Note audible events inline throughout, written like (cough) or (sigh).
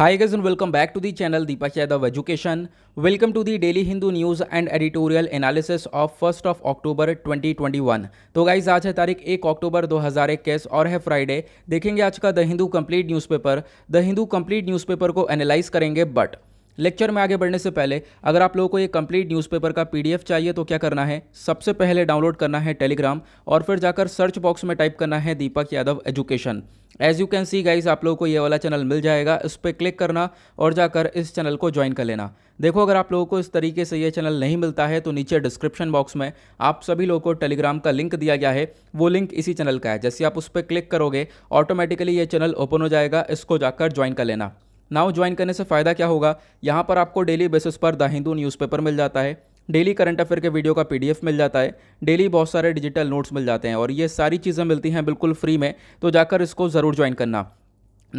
high guys and welcome back to the channel Deepak Yadav education welcome to the daily Hindu news and editorial analysis of first of October 2021 तो guys आज है तारीख एक अक्टूबर दो हज़ार इक्कीस और है फ्राइडे देखेंगे आज का the Hindu complete newspaper the Hindu complete newspaper को एनालाइज करेंगे बट लेक्चर में आगे बढ़ने से पहले अगर आप लोगों को ये कंप्लीट न्यूज़पेपर का पीडीएफ चाहिए तो क्या करना है सबसे पहले डाउनलोड करना है टेलीग्राम और फिर जाकर सर्च बॉक्स में टाइप करना है Deepak Yadav education as you can see guys आप लोगों को ये वाला चैनल मिल जाएगा इस पर क्लिक करना और जाकर इस चैनल को ज्वाइन कर लेना देखो अगर आप लोगों को इस तरीके से ये चैनल नहीं मिलता है तो नीचे डिस्क्रिप्शन बॉक्स में आप सभी लोगों को टेलीग्राम का लिंक दिया गया है वो लिंक इसी चैनल का है जैसे आप उस पर क्लिक करोगे ऑटोमेटिकली ये चैनल ओपन हो जाएगा इसको जाकर ज्वाइन कर लेना नाउ ज्वाइन करने से फ़ायदा क्या होगा यहाँ पर आपको डेली बेसिस पर द हिंदू न्यूज़पेपर मिल जाता है डेली करंट अफेयर के वीडियो का पीडीएफ मिल जाता है डेली बहुत सारे डिजिटल नोट्स मिल जाते हैं और ये सारी चीज़ें मिलती हैं बिल्कुल फ्री में तो जाकर इसको ज़रूर ज्वाइन करना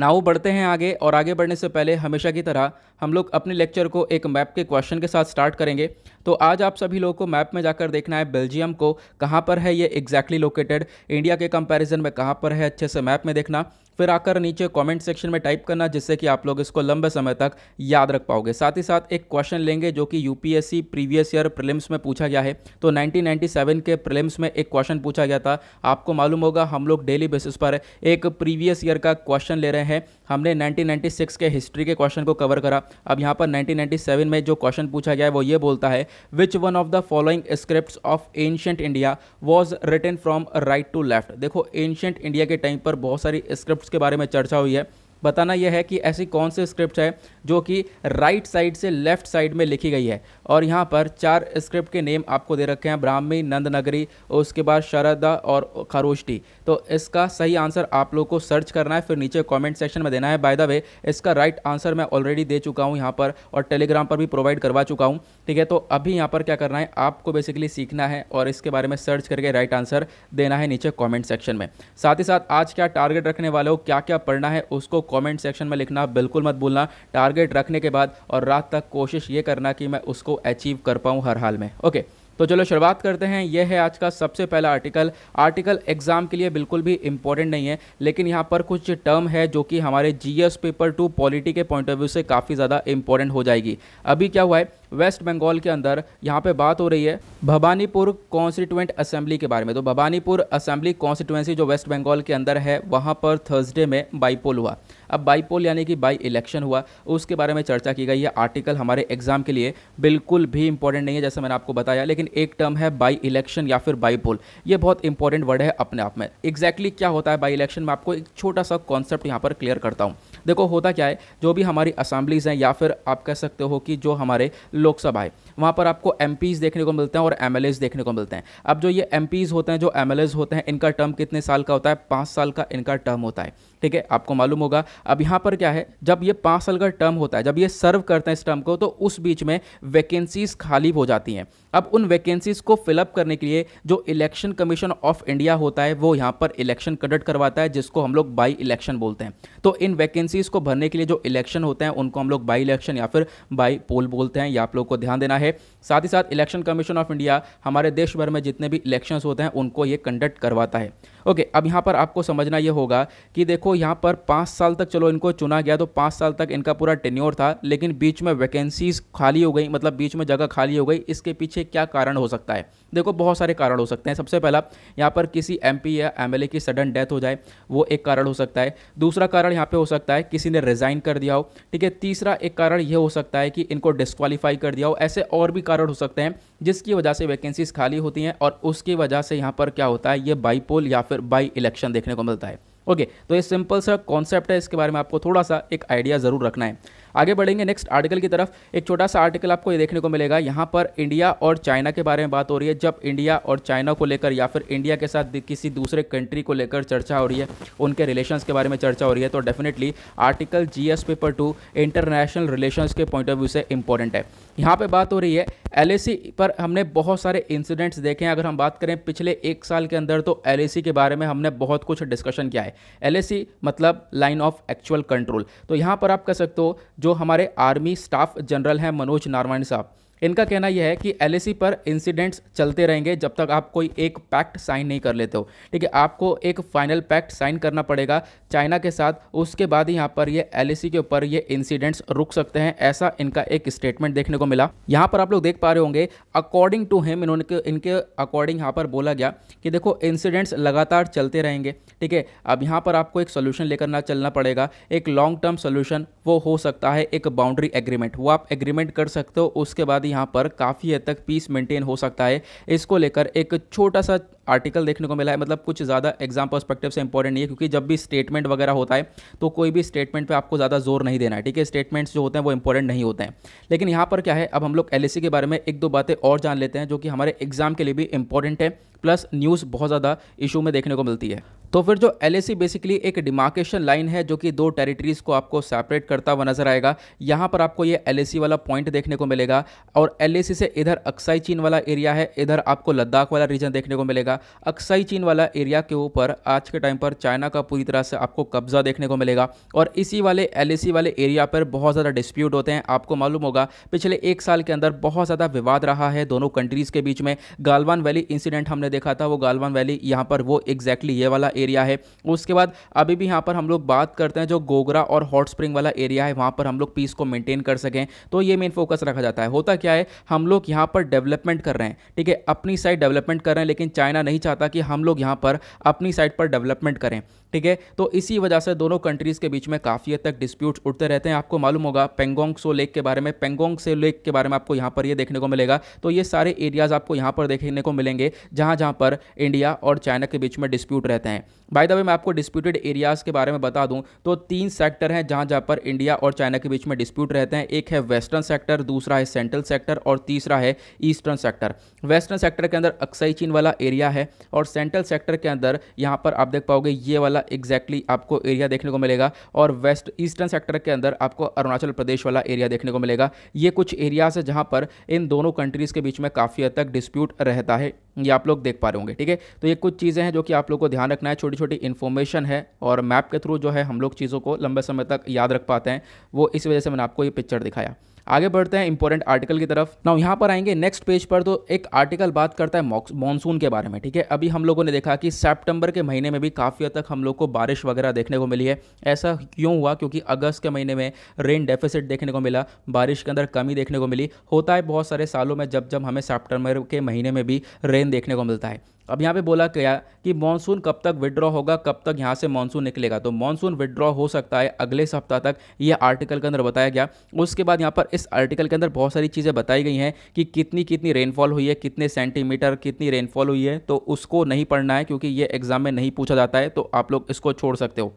नाउ बढ़ते हैं आगे और आगे बढ़ने से पहले हमेशा की तरह हम लोग अपने लेक्चर को एक मैप के क्वेश्चन के साथ स्टार्ट करेंगे तो आज आप सभी लोगों को मैप में जाकर देखना है बेल्जियम को कहाँ पर है ये एग्जैक्टली लोकेटेड इंडिया के कंपैरिजन में कहाँ पर है अच्छे से मैप में देखना फिर आकर नीचे कमेंट सेक्शन में टाइप करना जिससे कि आप लोग इसको लंबे समय तक याद रख पाओगे साथ ही साथ एक क्वेश्चन लेंगे जो कि यूपीएससी प्रीवियस ईयर प्रीलिम्स में पूछा गया है तो 1997 के प्रीलिम्स में एक क्वेश्चन पूछा गया था आपको मालूम होगा हम लोग डेली बेसिस पर एक प्रीवियस ईयर का क्वेश्चन ले रहे हैं हमने नाइनटीन के हिस्ट्री के क्वेश्चन को कवर करा अब यहाँ पर नाइनटीन में जो क्वेश्चन पूछा गया है वो ये बोलता है which one of the following script of ancient India was written from right to left देखो एंशियंट इंडिया के टाइम पर बहुत सारी स्क्रिप्ट के बारे में चर्चा हुई है बताना यह है कि ऐसी कौन सी स्क्रिप्ट है जो कि राइट साइड से लेफ्ट साइड में लिखी गई है और यहाँ पर चार स्क्रिप्ट के नेम आपको दे रखे हैं ब्राह्मी नंदनगरी उसके बाद शरदा और खरोष्टी तो इसका सही आंसर आप लोग को सर्च करना है फिर नीचे कॉमेंट सेक्शन में देना है बाय द वे इसका राइट आंसर मैं ऑलरेडी दे चुका हूँ यहाँ पर और टेलीग्राम पर भी प्रोवाइड करवा चुका हूँ ठीक है तो अभी यहाँ पर क्या करना है आपको बेसिकली सीखना है और इसके बारे में सर्च करके राइट आंसर देना है नीचे कॉमेंट सेक्शन में साथ ही साथ आज क्या टारगेट रखने वाले हो क्या क्या पढ़ना है उसको कमेंट सेक्शन में लिखना बिल्कुल मत भूलना टारगेट रखने के बाद और रात तक कोशिश ये करना कि मैं उसको अचीव कर पाऊँ हर हाल में ओके तो चलो शुरुआत करते हैं यह है आज का सबसे पहला आर्टिकल आर्टिकल एग्जाम के लिए बिल्कुल भी इंपॉर्टेंट नहीं है लेकिन यहाँ पर कुछ टर्म है जो कि हमारे जीएस पेपर टू पॉलिटी के पॉइंट ऑफ व्यू से काफ़ी ज़्यादा इंपॉर्टेंट हो जाएगी अभी क्या हुआ है वेस्ट बंगाल के अंदर यहाँ पे बात हो रही है भवानीपुर कॉन्स्टिट्यूंट असेंबली के बारे में तो भवानीपुर असेंबली कॉन्स्टिट्यूंसी जो वेस्ट बंगाल के अंदर है वहाँ पर थर्सडे में बाईपोल हुआ अब बाईपोल यानी कि बाई इलेक्शन हुआ उसके बारे में चर्चा की गई है आर्टिकल हमारे एग्जाम के लिए बिल्कुल भी इंपॉर्टेंट नहीं है जैसे मैंने आपको बताया लेकिन एक टर्म है बाई इलेक्शन या फिर बाईपोल ये बहुत इंपॉर्टेंट वर्ड है अपने आप में एग्जैक्टली exactly क्या होता है बाई इलेक्शन में आपको एक छोटा सा कॉन्सेप्ट यहाँ पर क्लियर करता हूँ देखो होता क्या है जो भी हमारी असम्बलीज़ हैं या फिर आप कह सकते हो कि जो हमारे लोकसभा है वहाँ पर आपको एम देखने को मिलते हैं और एम देखने को मिलते हैं अब जो ये एम होते हैं जो एम होते हैं इनका टर्म कितने साल का होता है पाँच साल का इनका टर्म होता है ठीक है आपको मालूम होगा अब यहाँ पर क्या है जब ये पाँच साल का टर्म होता है जब ये सर्व करते हैं इस टर्म को तो उस बीच में वैकेंसीज़ खाली हो जाती हैं अब उन वैकेंसीज़ को फिलअप करने के लिए जो इलेक्शन कमीशन ऑफ इंडिया होता है वो यहाँ पर इलेक्शन कंडक्ट करवाता है जिसको हम लोग बाई इलेक्शन बोलते हैं तो इन वैकेंसीज़ को भरने के लिए जो इलेक्शन होते हैं उनको हम लोग बाई इलेक्शन या फिर बाई पोल बोलते हैं या आप लोग को ध्यान देना है साथ ही साथ इलेक्शन कमीशन ऑफ इंडिया हमारे देश भर में जितने भी इलेक्शन होते हैं उनको ये कंडक्ट करवाता है ओके अब यहाँ पर आपको समझना ये होगा कि देखो यहाँ पर पाँच साल तक चलो इनको चुना गया तो पाँच साल तक इनका पूरा टेन्योर था लेकिन बीच में वैकेंसीज खाली हो गई मतलब बीच में जगह खाली हो गई इसके पीछे क्या कारण हो सकता है देखो बहुत सारे कारण हो सकते हैं सबसे पहला यहाँ पर किसी एम या एम की सडन डेथ हो जाए वो एक कारण हो सकता है दूसरा कारण यहाँ पर हो सकता है किसी ने रिज़ाइन कर दिया हो ठीक है तीसरा एक कारण ये हो सकता है कि इनको डिस्कवालीफाई कर दिया हो ऐसे और भी कारण हो सकते हैं जिसकी वजह से वैकेंसीज खाली होती हैं और उसकी वजह से यहाँ पर क्या होता है ये बाईपोल या फिर बाई इलेक्शन देखने को मिलता है ओके तो ये सिंपल सा कॉन्सेप्ट है इसके बारे में आपको थोड़ा सा एक आइडिया ज़रूर रखना है आगे बढ़ेंगे नेक्स्ट आर्टिकल की तरफ एक छोटा सा आर्टिकल आपको ये देखने को मिलेगा यहाँ पर इंडिया और चाइना के बारे में बात हो रही है जब इंडिया और चाइना को लेकर या फिर इंडिया के साथ किसी दूसरे कंट्री को लेकर चर्चा हो रही है उनके रिलेशन के बारे में चर्चा हो रही है तो definitely article G S paper two international relation के पॉइंट ऑफ व्यू से इंपॉर्टेंट है यहाँ पर बात हो रही है एल पर हमने बहुत सारे इंसिडेंट्स देखे हैं अगर हम बात करें पिछले एक साल के अंदर तो एल के बारे में हमने बहुत कुछ डिस्कशन किया है एल मतलब लाइन ऑफ एक्चुअल कंट्रोल तो यहाँ पर आप कह सकते हो जो हमारे आर्मी स्टाफ जनरल हैं मनोज नारायण साहब इनका कहना यह है कि एल पर इंसिडेंट्स चलते रहेंगे जब तक आप कोई एक पैक्ट साइन नहीं कर लेते हो ठीक है आपको एक फाइनल पैक्ट साइन करना पड़ेगा चाइना के साथ उसके बाद यहाँ पर ये एल के ऊपर ये इंसिडेंट्स रुक सकते हैं ऐसा इनका एक स्टेटमेंट देखने को मिला यहाँ पर आप लोग देख पा रहे होंगे अकॉर्डिंग टू हिम इन्होंने इनके अकॉर्डिंग यहाँ पर बोला गया कि देखो इंसिडेंट्स लगातार चलते रहेंगे ठीक है अब यहाँ पर आपको एक सोल्यूशन लेकर ना चलना पड़ेगा एक लॉन्ग टर्म सोल्यूशन वो हो सकता है एक बाउंड्री एग्रीमेंट वो आप एग्रीमेंट कर सकते हो उसके बाद यहाँ पर काफ़ी हद तक पीस मेंटेन हो सकता है इसको लेकर एक छोटा सा आर्टिकल देखने को मिला है मतलब कुछ ज़्यादा एग्जाम पर्सपेक्टिव से इंपॉर्टेंट नहीं है क्योंकि जब भी स्टेटमेंट वगैरह होता है तो कोई भी स्टेटमेंट पे आपको ज़्यादा जोर नहीं देना है ठीक है स्टेटमेंट्स जो होते हैं वो इंपॉर्टेंट नहीं होते हैं लेकिन यहाँ पर क्या है अब हम लोग एल e के बारे में एक दो बातें और जान लेते हैं जो कि हमारे एग्जाम के लिए भी इंपॉर्टेंट है प्लस न्यूज़ बहुत ज़्यादा इशू में देखने को मिलती है तो फिर जो एल बेसिकली एक डिमार्केशन लाइन है जो कि दो टेरिटरीज़ को आपको सेपरेट करता हुआ नजर आएगा यहाँ पर आपको ये एल वाला पॉइंट देखने को मिलेगा और एल से इधर अक्साई चीन वाला एरिया है इधर आपको लद्दाख वाला रीजन देखने को मिलेगा अक्साई चीन वाला एरिया के ऊपर आज के टाइम पर चाइना का पूरी तरह से आपको कब्जा देखने को मिलेगा और इसी वाले एल वाले एरिया पर बहुत ज़्यादा डिस्प्यूट होते हैं आपको मालूम होगा पिछले एक साल के अंदर बहुत ज़्यादा विवाद रहा है दोनों कंट्रीज़ के बीच में गालवान वैली इंसिडेंट हमने देखा था वो गालवान वैली यहाँ पर वो एग्जैक्टली ये वाला एरिया है उसके बाद अभी भी यहाँ पर हम लोग बात करते हैं जो गोगरा और हॉट स्प्रिंग वाला एरिया है वहाँ पर हम लोग पीस को मेंटेन कर सकें तो ये मेन फोकस रखा जाता है होता क्या है हम लोग यहाँ पर डेवलपमेंट कर रहे हैं ठीक है अपनी साइड डेवलपमेंट कर रहे हैं लेकिन चाइना नहीं चाहता कि हम लोग यहाँ पर अपनी साइड पर डेवलपमेंट करें ठीक है तो इसी वजह से दोनों कंट्रीज़ के बीच में काफ़ी हद तक डिस्प्यूट उठते रहते हैं आपको मालूम होगा पेंगोंग सो लेक के बारे में पेंगोंग से लेक के बारे में आपको यहाँ पर ये देखने को मिलेगा तो ये सारे एरियाज़ आपको यहाँ पर देखने को मिलेंगे जहाँ जहाँ पर इंडिया और चाइना के बीच में डिस्प्यूट रहते हैं बाय द वे मैं आपको डिस्प्यूटेड एरियाज़ के बारे में बता दूँ तो तीन सेक्टर हैं जहाँ जहाँ पर इंडिया और चाइना के बीच में डिस्प्यूट रहते हैं एक है वेस्टर्न सेक्टर दूसरा है सेंट्रल सेक्टर और तीसरा है ईस्टर्न सेक्टर वेस्टर्न सेक्टर के अंदर अक्सई चीन वाला एरिया है और सेंट्रल सेक्टर के अंदर यहाँ पर आप देख पाओगे ये वाला वाला एग्जैक्टली आपको एरिया देखने को मिलेगा और वेस्ट ईस्टर्न सेक्टर के अंदर आपको अरुणाचल प्रदेश वाला एरिया देखने को मिलेगा ये कुछ एरियाज है जहाँ पर इन दोनों कंट्रीज़ के बीच में काफ़ी हद तक डिस्प्यूट रहता है ये आप लोग देख पा रहे होंगे ठीक है तो ये कुछ चीज़ें हैं जो कि आप लोग को ध्यान रखना है छोटी छोटी इन्फॉर्मेशन है और मैप के थ्रू जो है हम लोग चीज़ों को लंबे समय तक याद रख पाते हैं वो इस वजह से मैंने आपको ये पिक्चर दिखाया आगे बढ़ते हैं इंपॉर्टेंट आर्टिकल की तरफ ना यहाँ पर आएंगे नेक्स्ट पेज पर तो एक आर्टिकल बात करता है मानसून के बारे में ठीक है अभी हम लोगों ने देखा कि सेप्टेम्बर के महीने में भी काफ़ी हद तक हम लोग को बारिश वगैरह देखने को मिली है ऐसा क्यों हुआ क्योंकि अगस्त के महीने में रेन डेफिसिट देखने को मिला बारिश के अंदर कमी देखने को मिली होता है बहुत सारे सालों में जब जब हमें सेप्टेम्बर के महीने में भी रेन देखने को मिलता है अब यहाँ पे बोला गया कि मानसून कब तक विड्रॉ होगा कब तक यहाँ से मानसून निकलेगा तो मानसून विड्रॉ हो सकता है अगले सप्ताह तक ये आर्टिकल के अंदर बताया गया उसके बाद यहाँ पर इस आर्टिकल के अंदर बहुत सारी चीज़ें बताई गई हैं कि कितनी कितनी रेनफॉल हुई है कितने सेंटीमीटर कितनी रेनफॉल हुई है तो उसको नहीं पढ़ना है क्योंकि ये एग्जाम में नहीं पूछा जाता है तो आप लोग इसको छोड़ सकते हो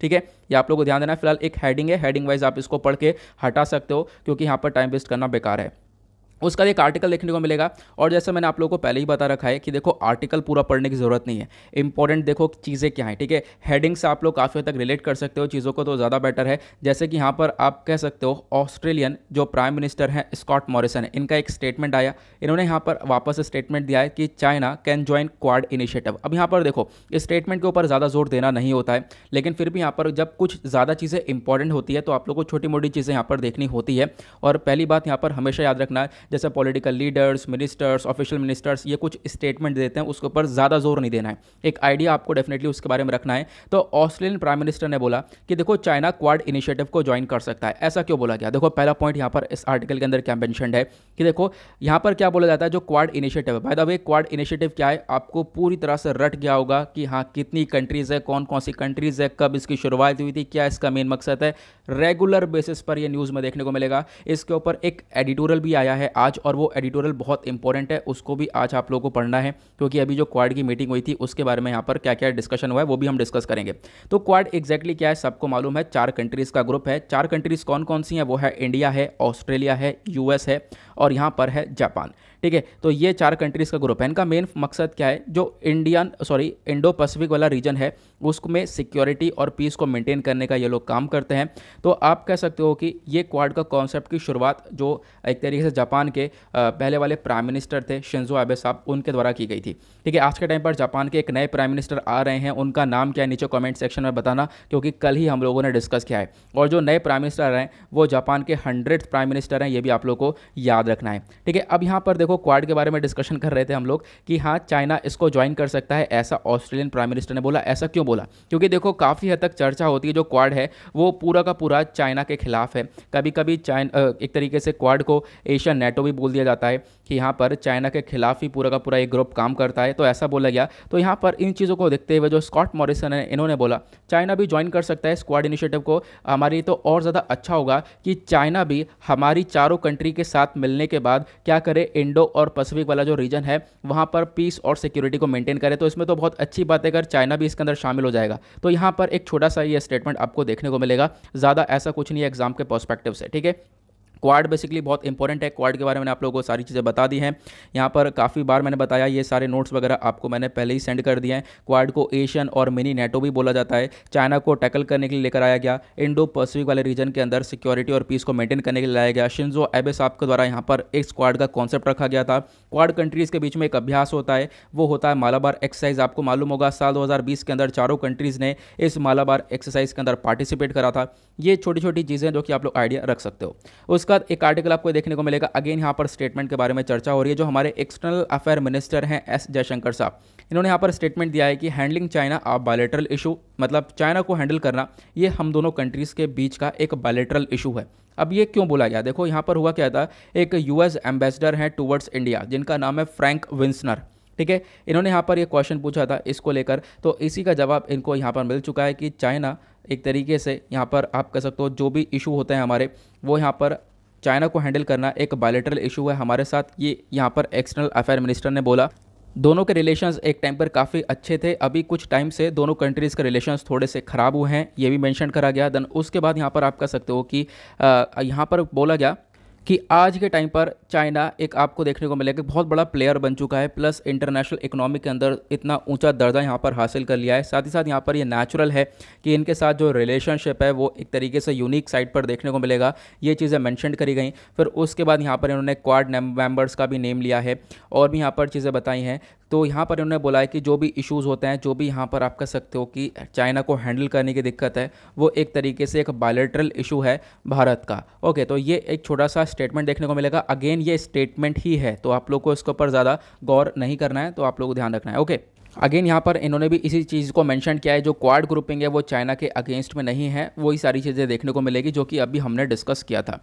ठीक है ये आप लोग को ध्यान देना है फिलहाल एक हेडिंग है हेडिंग वाइज आप इसको पढ़ के हटा सकते हो क्योंकि यहाँ पर टाइम वेस्ट करना बेकार है उसका एक आर्टिकल देखने को मिलेगा और जैसे मैंने आप लोगों को पहले ही बता रखा है कि देखो आर्टिकल पूरा पढ़ने की ज़रूरत नहीं है इंपॉर्टेंट देखो चीज़ें क्या हैं ठीक है हेडिंग से आप लोग काफ़ी हद तक रिलेट कर सकते हो चीज़ों को तो ज़्यादा बेटर है जैसे कि यहाँ पर आप कह सकते हो ऑस्ट्रेलियन जो प्राइम मिनिस्टर हैं स्कॉट मॉरिसन है इनका एक स्टेटमेंट आया इन्होंने यहाँ पर वापस स्टेटमेंट दिया है कि China can join Quad initiative अब यहाँ पर देखो इस स्टेटमेंट के ऊपर ज़्यादा जोर देना नहीं होता है लेकिन फिर भी यहाँ पर जब कुछ ज़्यादा चीज़ें इंपॉर्टेंट होती है तो आप लोग को छोटी मोटी चीज़ें यहाँ पर देखनी होती है और पहली बात यहाँ पर हमेशा याद रखना है जैसे political leaders ministers official ministers ये कुछ स्टेटमेंट देते हैं उसके ऊपर ज़्यादा जोर नहीं देना है एक आइडिया आपको डेफिनेटली उसके बारे में रखना है तो ऑस्ट्रेलियन प्राइम मिनिस्टर ने बोला कि देखो चाइना क्वाड इनिशिएटिव को ज्वाइन कर सकता है ऐसा क्यों बोला गया देखो पहला पॉइंट यहाँ पर इस आर्टिकल के अंदर क्या मैंशन है कि देखो यहाँ पर क्या बोला जाता है जो क्वाड इनिशिएटिव है by the way Quad initiative क्या है आपको पूरी तरह से रट गया होगा कि हाँ कितनी कंट्रीज़ है कौन कौन सी कंट्रीज़ है कब इसकी शुरुआत हुई थी क्या इसका मेन मकसद है रेगुलर बेसिस पर यह न्यूज़ में देखने को मिलेगा इसके ऊपर एक एडिटोरियल भी आया है आज और वो एडिटोरियल बहुत इंपॉर्टेंट है उसको भी आज आप लोगों को पढ़ना है क्योंकि अभी जो क्वाड की मीटिंग हुई थी उसके बारे में यहाँ पर क्या क्या डिस्कशन हुआ है वो भी हम डिस्कस करेंगे तो क्वाड एग्जैक्टली क्या है सबको मालूम है चार कंट्रीज़ का ग्रुप है चार कंट्रीज़ कौन कौन सी हैं वो है इंडिया है ऑस्ट्रेलिया है यूएस है और यहाँ पर है जापान ठीक है तो ये चार कंट्रीज़ का ग्रुप है इनका मेन मकसद क्या है जो इंडियन सॉरी इंडो पैसिफिक वाला रीजन है उसमें सिक्योरिटी और पीस को मेंटेन करने का ये लोग काम करते हैं तो आप कह सकते हो कि ये क्वाड का कॉन्सेप्ट की शुरुआत जो एक तरीके से जापान के पहले वाले प्राइम मिनिस्टर थे शिंजो आबे साहब उनके द्वारा की गई थी ठीक है आज के टाइम पर जापान के एक नए प्राइम मिनिस्टर आ रहे हैं उनका नाम क्या है नीचे कॉमेंट सेक्शन में बताना क्योंकि कल ही हम लोगों ने डिस्कस किया है और जो नए प्राइम मिनिस्टर हैं वो जापान के हंड्रेड प्राइम मिनिस्टर हैं ये भी आप लोग को याद याद रखना है ठीक है अब यहाँ पर देखो क्वाड के बारे में डिस्कशन कर रहे थे हम लोग कि हाँ चाइना इसको ज्वाइन कर सकता है ऐसा ऑस्ट्रेलियन प्राइम मिनिस्टर ने बोला ऐसा क्यों बोला क्योंकि देखो काफ़ी हद तक चर्चा होती है जो क्वाड है वो पूरा का पूरा चाइना के खिलाफ है कभी कभी चाइन एक तरीके से क्वाड को एशिया नेटो भी बोल दिया जाता है कि यहाँ पर चाइना के खिलाफ ही पूरा का पूरा एक ग्रुप काम करता है तो ऐसा बोला गया तो यहाँ पर इन चीज़ों को देखते हुए जो स्कॉट मॉरिसन है इन्होंने बोला चाइना भी ज्वाइन कर सकता है स्क्वाड इनिशिएटिव को हमारी तो और ज़्यादा अच्छा होगा कि चाइना भी हमारी चारों कंट्री के साथ मिलने के बाद क्या करे इंडो और पैसिफिक वाला जो रीजन है वहाँ पर पीस और सिक्योरिटी को मेनटेन करे तो इसमें तो बहुत अच्छी बात है अगर चाइना भी इसके अंदर शामिल हो जाएगा तो यहाँ पर एक छोटा सा ये स्टेटमेंट आपको देखने को मिलेगा ज़्यादा ऐसा कुछ नहीं है एग्जाम के पर्स्पेक्टिव से ठीक है क्वाड बेसिकली बहुत इंपॉर्टेंट है क्वाड के बारे में आप लोगों को सारी चीज़ें बता दी हैं यहाँ पर काफ़ी बार मैंने बताया ये सारे नोट्स वगैरह आपको मैंने पहले ही सेंड कर दिए हैं क्वाड को एशियन और मिनी नेटो भी बोला जाता है चाइना को टैकल करने के लिए लेकर आया गया इंडो पैसिफिक वाले रीजन के अंदर सिक्योरिटी और पीस को मेंटेन करने के लिए लाया गया शिंजो एबे साहब के द्वारा यहाँ पर एक स्क्वाड का कॉन्सेप्ट रखा गया था क्वाड कंट्रीज़ के बीच में एक अभ्यास होता है वो होता है मालाबार एक्सरसाइज आपको मालूम होगा साल बीस के अंदर चारों कंट्रीज़ ने इस मालाबार एक्सरसाइज के अंदर पार्टिसिपेट करा था ये छोटी छोटी चीज़ें जो कि आप लोग आइडिया रख सकते हो उस उसके बाद एक आर्टिकल आपको देखने को मिलेगा अगेन यहाँ पर स्टेटमेंट के बारे में चर्चा हो रही है जो हमारे एक्सटर्नल अफेयर मिनिस्टर हैं एस जयशंकर साहब इन्होंने यहाँ पर स्टेटमेंट दिया है कि हैंडलिंग चाइना आप बायोलेटरल इशू मतलब चाइना को हैंडल करना ये हम दोनों कंट्रीज़ के बीच का एक बायोलेटरल इशू है अब ये क्यों बोला गया देखो यहाँ पर हुआ क्या था एक यूएस एम्बेसडर हैं टूवर्ड्स इंडिया जिनका नाम है फ्रैंक विंसनर ठीक है इन्होंने यहाँ पर ये क्वेश्चन पूछा था इसको लेकर तो इसी का जवाब इनको यहाँ पर मिल चुका है कि चाइना एक तरीके से यहाँ पर आप कह सकते हो जो भी इशू होते हैं हमारे वो यहाँ पर चाइना को हैंडल करना एक बायोलेटरल इशू है हमारे साथ ये यहाँ पर एक्सटर्नल अफेयर मिनिस्टर ने बोला दोनों के रिलेशंस एक टाइम पर काफ़ी अच्छे थे अभी कुछ टाइम से दोनों कंट्रीज़ के रिलेशंस थोड़े से ख़राब हुए हैं ये भी मेंशन करा गया देन उसके बाद यहाँ पर आप कह सकते हो कि यहाँ पर बोला गया कि आज के टाइम पर चाइना एक आपको देखने को मिलेगा बहुत बड़ा प्लेयर बन चुका है प्लस इंटरनेशनल इकोनॉमी के अंदर इतना ऊंचा दर्जा यहाँ पर हासिल कर लिया है साथ ही साथ यहाँ पर ये यह नेचुरल है कि इनके साथ जो रिलेशनशिप है वो एक तरीके से यूनिक साइड पर देखने को मिलेगा ये चीज़ें मैंशन करी गई फिर उसके बाद यहाँ पर इन्होंने क्वाड मेम्बर्स का भी नेम लिया है और भी यहाँ पर चीज़ें बताई हैं तो यहाँ पर उन्होंने बोला है कि जो भी इश्यूज़ होते हैं जो भी यहाँ पर आप कह सकते हो कि चाइना को हैंडल करने की दिक्कत है वो एक तरीके से एक बायोलेट्रल इशू है भारत का ओके तो ये एक छोटा सा स्टेटमेंट देखने को मिलेगा अगेन ये स्टेटमेंट ही है तो आप लोग को इसके ऊपर ज़्यादा गौर नहीं करना है तो आप लोग ध्यान रखना है ओके अगेन यहाँ पर इन्होंने भी इसी चीज़ को मेंशन किया है जो क्वाड ग्रुपिंग है वो चाइना के अगेंस्ट में नहीं है वही सारी चीज़ें देखने को मिलेगी जो कि अभी हमने डिस्कस किया था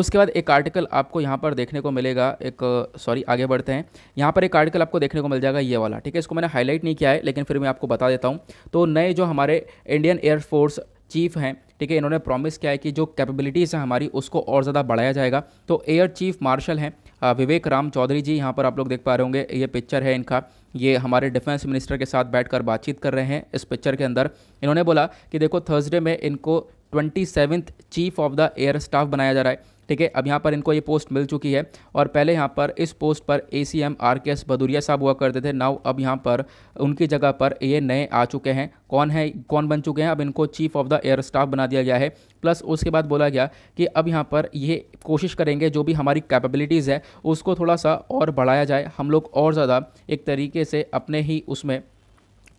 उसके बाद एक आर्टिकल आपको यहाँ पर देखने को मिलेगा एक सॉरी आगे बढ़ते हैं यहाँ पर एक आर्टिकल आपको देखने को मिल जाएगा ये वाला ठीक है इसको मैंने हाईलाइट नहीं किया है लेकिन फिर मैं आपको बता देता हूँ तो नए जो हमारे इंडियन एयरफोर्स चीफ हैं ठीक है इन्होंने प्रॉमिस किया है कि जो कैपेबिलिटीज़ हैं हमारी उसको और ज़्यादा बढ़ाया जाएगा तो एयर चीफ मार्शल हैं विवेक राम चौधरी जी यहाँ पर आप लोग देख पा रहे होंगे ये पिक्चर है इनका ये हमारे डिफेंस मिनिस्टर के साथ बैठकर बातचीत कर रहे हैं इस पिक्चर के अंदर इन्होंने बोला कि देखो थर्सडे में इनको twenty chief of the air staff बनाया जा रहा है ठीक है अब यहाँ पर इनको ये पोस्ट मिल चुकी है और पहले यहाँ पर इस पोस्ट पर A C M R K S Bhadauria साहब हुआ करते थे नाउ अब यहाँ पर उनकी जगह पर ये नए आ चुके हैं कौन है कौन बन चुके हैं अब इनको chief of the air staff बना दिया गया है प्लस उसके बाद बोला गया कि अब यहाँ पर ये कोशिश करेंगे जो भी हमारी कैपेबिलिटीज़ है उसको थोड़ा सा और बढ़ाया जाए हम लोग और ज़्यादा एक तरीके से अपने ही उसमें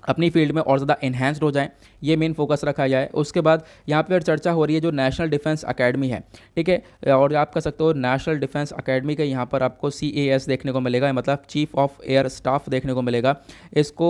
अपनी फील्ड में और ज़्यादा इन्हेंस्ड हो जाएं ये मेन फोकस रखा जाए उसके बाद यहाँ पर चर्चा हो रही है जो नेशनल डिफेंस अकेडमी है ठीक है और आप कह सकते हो नेशनल डिफेंस अकेडमी के यहाँ पर आपको सी देखने को मिलेगा मतलब चीफ ऑफ एयर स्टाफ देखने को मिलेगा इसको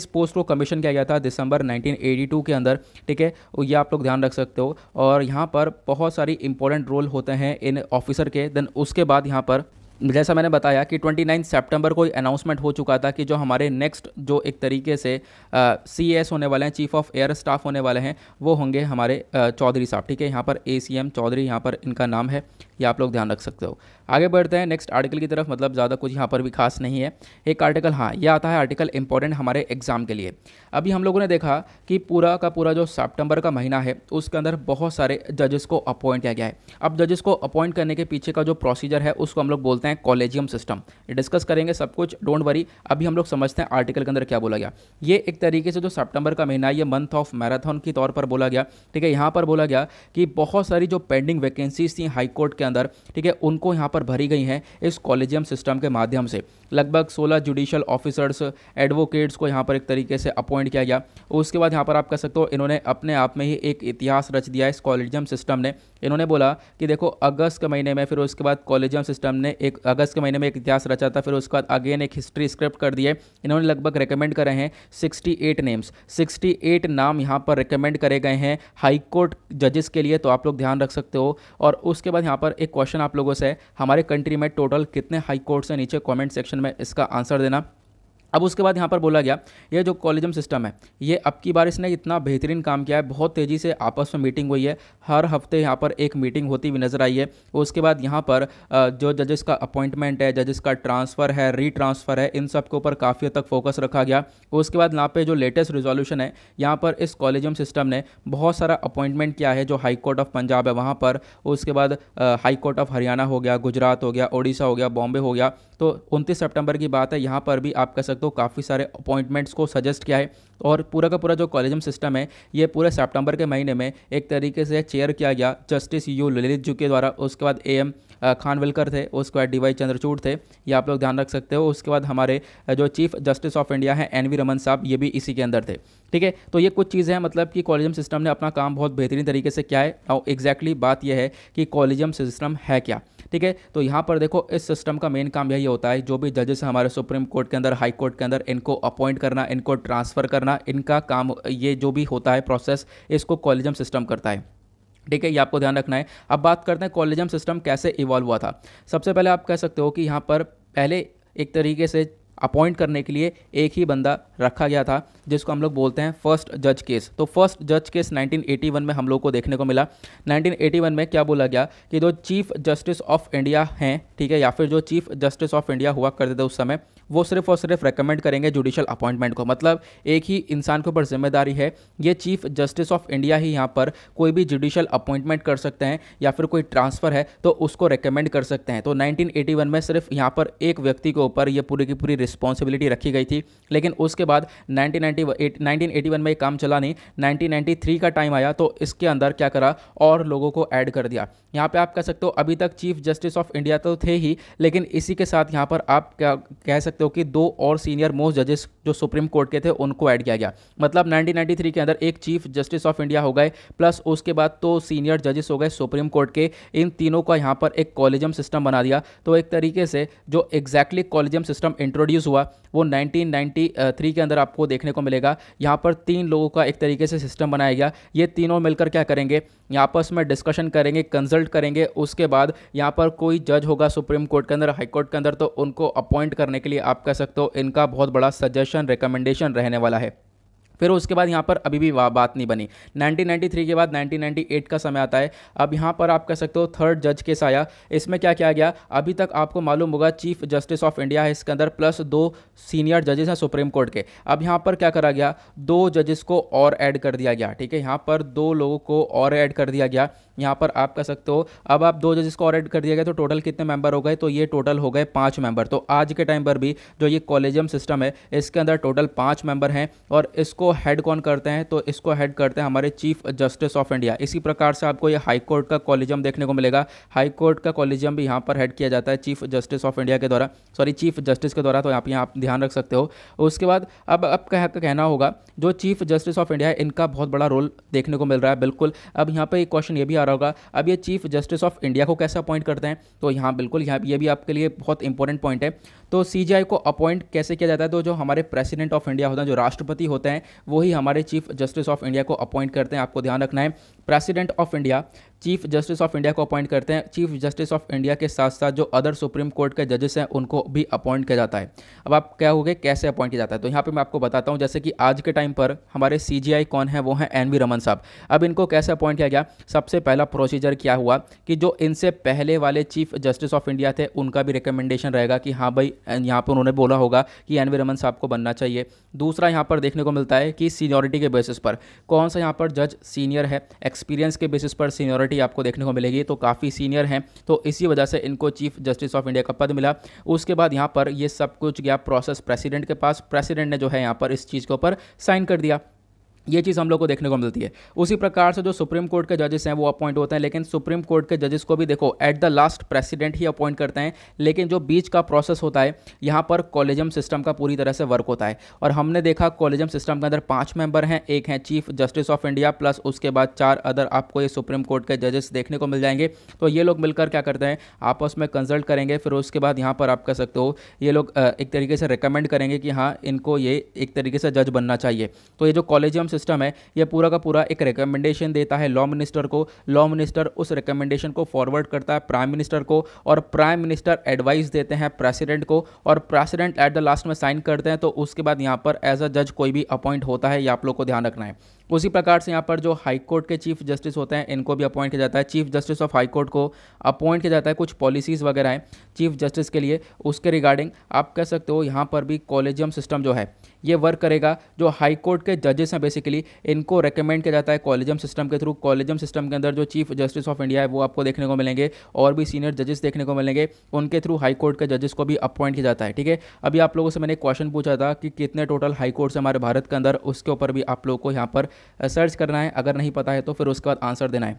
इस पोस्ट को कमीशन किया गया था दिसंबर नाइनटीन के अंदर ठीक है ये आप लोग ध्यान रख सकते हो और यहाँ पर बहुत सारी इंपॉर्टेंट रोल होते हैं इन ऑफिसर के देन उसके बाद यहाँ पर जैसा मैंने बताया कि 29 सितंबर को अनाउंसमेंट हो चुका था कि जो हमारे नेक्स्ट जो एक तरीके से सी एस होने वाले हैं चीफ ऑफ एयर स्टाफ होने वाले हैं वो होंगे हमारे चौधरी साहब ठीक है यहाँ पर ए सी एम चौधरी यहाँ पर इनका नाम है ये आप लोग ध्यान रख सकते हो आगे बढ़ते हैं नेक्स्ट आर्टिकल की तरफ मतलब ज़्यादा कुछ यहाँ पर भी खास नहीं है एक आर्टिकल हाँ ये आता है आर्टिकल इंपॉर्टेंट हमारे एग्ज़ाम के लिए अभी हम लोगों ने देखा कि पूरा का पूरा जो सेप्टेम्बर का महीना है उसके अंदर बहुत सारे जजेस को अपॉइंट किया गया है अब जजेस को अपॉइंट करने के पीछे का जो प्रोसीजर है उसको हम लोग बोलते हैं कॉलेजियम सिस्टम डिस्कस करेंगे सब कुछ डोंट वरी अभी हम लोग समझते हैं आर्टिकल के अंदर क्या बोला गया ये एक तरीके से जो सेप्टेम्बर का महीना है ये मंथ ऑफ मैराथन के तौर पर बोला गया ठीक है यहाँ पर बोला गया कि बहुत सारी जो पेंडिंग वैकेंसीज थी हाईकोर्ट के अंदर ठीक है उनको यहाँ पर पर भरी गई हैं इस कॉलेजियम सिस्टम के माध्यम से लगभग 16 जुडिशियल ऑफिसर्स एडवोकेट्स को यहाँ पर एक तरीके से अपॉइंट किया गया उसके बाद यहाँ पर आप कह सकते हो इन्होंने अपने आप में ही एक इतिहास रच दिया इस कॉलेजियम सिस्टम ने इन्होंने बोला कि देखो अगस्त के महीने में फिर उसके बाद कॉलेजियम सिस्टम ने एक अगस्त के महीने में एक इतिहास रचा था फिर उसके बाद अगेन एक हिस्ट्री स्क्रिप्ट कर दिए इन्होंने लगभग रिकमेंड करे हैं सिक्सटी नेम्स सिक्सटी नाम यहाँ पर रिकमेंड करे गए हैं हाईकोर्ट जजेस के लिए तो आप लोग ध्यान रख सकते हो और उसके बाद यहाँ पर एक क्वेश्चन आप लोगों से हमारे कंट्री में टोटल कितने हाई कोर्ट्स से नीचे कमेंट सेक्शन में इसका आंसर देना अब उसके बाद यहाँ पर बोला गया ये जो कॉलेजम सिस्टम है ये अब की बार इसने इतना बेहतरीन काम किया है बहुत तेज़ी से आपस में मीटिंग हुई है हर हफ्ते यहाँ पर एक मीटिंग होती हुई नज़र आई है उसके बाद यहाँ पर जो जजेस का अपॉइंटमेंट है जजेस का ट्रांसफ़र है रीट्रांसफ़र है इन सब के ऊपर काफ़ी हद तक फोकस रखा गया उसके बाद यहाँ पर जो लेटेस्ट रिजोल्यूशन है यहाँ पर इस कॉलेजम सिस्टम ने बहुत सारा अपॉइंटमेंट किया है जो हाई कोर्ट ऑफ पंजाब है वहाँ पर उसके बाद हाई कोर्ट ऑफ हरियाणा हो गया गुजरात हो गया ओडिशा हो गया बॉम्बे हो गया तो उनतीस सेप्टेम्बर की बात है यहाँ पर भी आप कह सकते सकते हो काफ़ी सारे अपॉइंटमेंट्स को सजेस्ट किया है और पूरा का पूरा जो कॉलेजम सिस्टम है ये पूरे सितंबर के महीने में एक तरीके से चेयर किया गया जस्टिस यू ललित जू के द्वारा उसके बाद ए एम खानविलकर थे उसके बाद डी वाई चंद्रचूड़ थे ये आप लोग ध्यान रख सकते हो उसके बाद हमारे जो चीफ जस्टिस ऑफ इंडिया हैं एन वी रमन साहब ये भी इसी के अंदर थे ठीक है तो ये कुछ चीज़ें हैं मतलब कि कॉलेजियम सिस्टम ने अपना काम बहुत बेहतरीन तरीके से किया है और एग्जैक्टली बात यह है कि कॉलेजियम सिस्टम है क्या ठीक है तो यहाँ पर देखो इस सिस्टम का मेन काम यही होता है जो भी जजेस हमारे सुप्रीम कोर्ट के अंदर हाई कोर्ट के अंदर इनको अपॉइंट करना इनको ट्रांसफ़र करना इनका काम ये जो भी होता है प्रोसेस इसको कॉलेजियम सिस्टम करता है ठीक है ये आपको ध्यान रखना है अब बात करते हैं कॉलेजम सिस्टम कैसे इवॉल्व हुआ था सबसे पहले आप कह सकते हो कि यहाँ पर पहले एक तरीके से अपॉइंट करने के लिए एक ही बंदा रखा गया था जिसको हम लोग बोलते हैं फर्स्ट जज केस तो फर्स्ट जज केस 1981 में हम लोग को देखने को मिला 1981 में क्या बोला गया कि जो चीफ जस्टिस ऑफ इंडिया हैं ठीक है या फिर जो चीफ जस्टिस ऑफ इंडिया हुआ करते थे उस समय वो सिर्फ और सिर्फ रेकमेंड करेंगे जुडिशल अपॉइंटमेंट को मतलब एक ही इंसान के ऊपर जिम्मेदारी है ये चीफ जस्टिस ऑफ इंडिया ही यहाँ पर कोई भी जुडिशल अपॉइंटमेंट कर सकते हैं या फिर कोई ट्रांसफ़र है तो उसको रेकमेंड कर सकते हैं तो 1981 में सिर्फ यहाँ पर एक व्यक्ति के ऊपर ये पूरी की पूरी रिस्पॉन्सिबिलिटी रखी गई थी लेकिन उसके बाद नाइनटीन 1981 में काम चला नहीं नाइनटीन का टाइम आया तो इसके अंदर क्या करा और लोगों को ऐड कर दिया यहाँ पर आप कह सकते हो अभी तक चीफ जस्टिस ऑफ इंडिया तो थे ही लेकिन इसी के साथ यहाँ पर आप क्या कह सकते सकते हो कि दो और सीनियर मोस्ट जजेस जो सुप्रीम कोर्ट के थे उनको ऐड किया गया मतलब 1993 के अंदर एक चीफ जस्टिस ऑफ इंडिया हो गए प्लस उसके बाद तो सीनियर जजेस हो गए सुप्रीम कोर्ट के इन तीनों का यहाँ पर एक कॉलेजम सिस्टम बना दिया तो एक तरीके से जो एग्जैक्टली कॉलेजम सिस्टम इंट्रोड्यूस हुआ वो नाइनटीन के अंदर आपको देखने को मिलेगा यहाँ पर तीन लोगों का एक तरीके से सिस्टम बनाया गया ये तीनों मिलकर क्या करेंगे आपस में डिस्कशन करेंगे कंसल्ट करेंगे उसके बाद यहाँ पर कोई जज होगा सुप्रीम कोर्ट के अंदर हाई कोर्ट के अंदर तो उनको अपॉइंट करने के लिए आप कह सकते हो इनका बहुत बड़ा सजेशन रिकमेंडेशन रहने वाला है फिर उसके बाद यहाँ पर अभी भी बात नहीं बनी 1993 के बाद 1998 का समय आता है अब यहाँ पर आप कह सकते हो थर्ड जज केस आया इसमें क्या किया गया अभी तक आपको मालूम होगा चीफ जस्टिस ऑफ इंडिया है इसके अंदर प्लस दो सीनियर जजेस हैं सुप्रीम कोर्ट के अब यहाँ पर क्या करा गया दो जजेस को और ऐड कर दिया गया ठीक है यहाँ पर दो लोगों को और ऐड कर दिया गया यहाँ पर आप कर सकते हो अब आप दो जजेस को और एड कर दिया गया तो टोटल कितने मेंबर हो गए तो ये टोटल हो गए पाँच मेंबर तो आज के टाइम पर भी जो ये कॉलेजियम सिस्टम है इसके अंदर टोटल पाँच मेंबर हैं और इसको हेड कौन करते हैं तो इसको हेड करते हैं हमारे चीफ जस्टिस ऑफ इंडिया इसी प्रकार से आपको ये हाईकोर्ट का कॉलेजियम देखने को मिलेगा हाईकोर्ट का कॉलेजियम भी यहाँ पर हेड किया जाता है चीफ जस्टिस ऑफ इंडिया के द्वारा सॉरी चीफ जस्टिस के द्वारा तो आप यहाँ ध्यान रख सकते हो उसके बाद अब अब कह, कहना होगा जो चीफ जस्टिस ऑफ इंडिया है इनका बहुत बड़ा रोल देखने को मिल रहा है बिल्कुल अब यहाँ पर एक क्वेश्चन ये भी जा रहा होगा अब ये चीफ जस्टिस ऑफ इंडिया को कैसे अपॉइंट करते हैं तो यहाँ बिल्कुल यहाँ ये भी आपके लिए बहुत इंपॉर्टेंट पॉइंट है तो सी को अपॉइंट कैसे किया जाता है तो जो हमारे प्रेसिडेंट ऑफ इंडिया होते हैं जो राष्ट्रपति होते हैं वही हमारे चीफ जस्टिस ऑफ इंडिया को अपॉइंट करते हैं आपको ध्यान रखना है president of India chief justice of India को अपॉइंट करते हैं चीफ जस्टिस ऑफ इंडिया के साथ साथ जो अदर सुप्रीम कोर्ट के जजेस हैं उनको भी अपॉइंट किया जाता है अब आप क्या हो गए कैसे अपॉइंट किया जाता है तो यहाँ पर मैं आपको बताता हूँ जैसे कि आज के टाइम पर हमारे सी कौन है वो है एन वी रमन साहब अब इनको कैसे अपॉइंट किया गया सबसे पहला प्रोसीजर क्या हुआ कि जो इनसे पहले वाले चीफ जस्टिस ऑफ इंडिया थे उनका भी रिकमेंडेशन रहेगा कि हाँ भाई यहाँ पर उन्होंने बोला होगा कि एन वी रमन साहब को बनना चाहिए दूसरा यहाँ पर देखने को मिलता है कि सीनियोरिटी के बेसिस पर कौन सा यहाँ पर जज सीनियर है एक्सपीरियंस के बेसिस पर सीनियोरिटी सीनियरिटी आपको देखने को मिलेगी तो काफ़ी सीनियर हैं तो इसी वजह से इनको चीफ जस्टिस ऑफ इंडिया का पद मिला उसके बाद यहाँ पर ये सब कुछ गया प्रोसेस प्रेसिडेंट के पास प्रेसिडेंट ने जो है यहाँ पर इस चीज़ के ऊपर साइन कर दिया ये चीज़ हम लोग को देखने को मिलती है उसी प्रकार से जो सुप्रीम कोर्ट के जजेस हैं वो अपॉइंट होते हैं लेकिन सुप्रीम कोर्ट के जजेस को भी देखो एट द लास्ट प्रेसिडेंट ही अपॉइंट करते हैं लेकिन जो बीच का प्रोसेस होता है यहाँ पर कॉलेजम सिस्टम का पूरी तरह से वर्क होता है और हमने देखा कॉलेजम सिस्टम के अंदर पाँच मेंबर हैं एक हैं chief justice of India plus उसके बाद चार अदर आपको ये सुप्रीम कोर्ट के जजेस देखने को मिल जाएंगे तो ये लोग मिलकर क्या करते हैं आपस में कंसल्ट करेंगे फिर उसके बाद यहाँ पर आप कह सकते हो ये लोग एक तरीके से रिकमेंड करेंगे कि हाँ इनको ये एक तरीके से जज बनना चाहिए तो ये जो कॉलेजियम सिस्टम है यह पूरा का पूरा एक रिकमेंडेशन देता है लॉ मिनिस्टर को लॉ मिनिस्टर उस रिकमेंडेशन को फॉरवर्ड करता है प्राइम मिनिस्टर को और प्राइम मिनिस्टर एडवाइस देते हैं प्रेसिडेंट को और प्रेसिडेंट एट द लास्ट में साइन करते हैं तो उसके बाद यहाँ पर एज अ जज कोई भी अपॉइंट होता है ये आप लोग को ध्यान रखना है उसी प्रकार से यहाँ पर जो हाई कोर्ट के चीफ जस्टिस होते हैं इनको भी अपॉइंट किया जाता है chief justice of high court को अपॉइंट किया जाता है कुछ पॉलिसीज़ वगैरह हैं चीफ जस्टिस के लिए उसके रिगार्डिंग आप कह सकते हो यहाँ पर भी कॉलेजियम सिस्टम जो है ये वर्क करेगा जो हाई कोर्ट के जजेस हैं बेसिकली इनको रिकमेंड किया जाता है कॉलेजम सिस्टम के थ्रू कॉलेजियम सिस्टम के अंदर जो चीफ जस्टिस ऑफ इंडिया है वो आपको देखने को मिलेंगे और भी सीनियर जजेस देखने को मिलेंगे उनके थ्रू हाई कोर्ट के जजेस को भी अपॉइंट किया जाता है ठीक है अभी आप लोगों से मैंने क्वेश्चन पूछा था कि कितने टोटल हाई कोर्ट्स हमारे भारत के अंदर उसके ऊपर भी आप लोगों को यहाँ पर सर्च करना है अगर नहीं पता है तो फिर उसके बाद आंसर देना है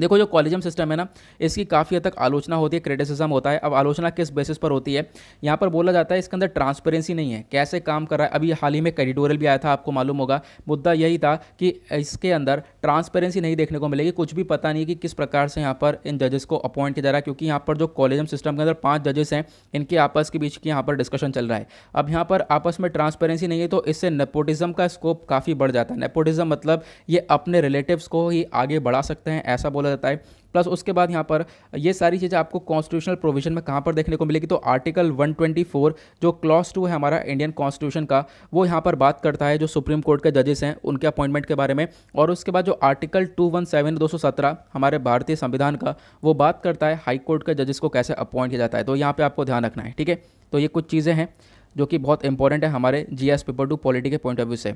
देखो जो कॉलेजम सिस्टम है ना इसकी काफ़ी हद तक आलोचना होती है क्रिटिसिज्म होता है अब आलोचना किस बेसिस पर होती है यहाँ पर बोला जाता है इसके अंदर ट्रांसपेरेंसी नहीं है कैसे काम कर रहा है अभी हाल ही में कैडिटोरियल भी आया था आपको मालूम होगा मुद्दा यही था कि इसके अंदर ट्रांसपेरेंसी नहीं देखने को मिलेगी कुछ भी पता नहीं कि किस प्रकार से यहाँ पर इन जजेस को अपॉइंट किया जा रहा है क्योंकि यहाँ पर जो कॉलेजम सिस्टम के अंदर पाँच जजेस हैं इनके आपस के बीच की यहाँ पर डिस्कशन चल रहा है अब यहाँ पर आपस में ट्रांसपेरेंसी नहीं है तो इससे नेपोटिज्म का स्कोप काफ़ी बढ़ जाता है नेपोटिज्म मतलब ये अपने रिलेटिव्स को ही आगे बढ़ा सकते हैं ऐसा बोला जाता है प्लस उसके बाद यहाँ पर ये सारी चीज़ें आपको कॉन्स्टिट्यूशनल प्रोविजन में कहाँ पर देखने को मिलेगी तो आर्टिकल 124 जो क्लॉस टू है हमारा इंडियन कॉन्स्टिट्यूशन का वो यहाँ पर बात करता है जो सुप्रीम कोर्ट के जजेस हैं उनके अपॉइंटमेंट के बारे में और उसके बाद जो आर्टिकल 217 वन हमारे भारतीय संविधान का वो बात करता है हाई कोर्ट के जजेस को कैसे अपॉइंट किया जाता है तो यहाँ पर आपको ध्यान रखना है ठीक है तो ये कुछ चीज़ें हैं जो कि बहुत इंपॉर्टेंट है हमारे G S paper two polity के पॉइंट ऑफ व्यू से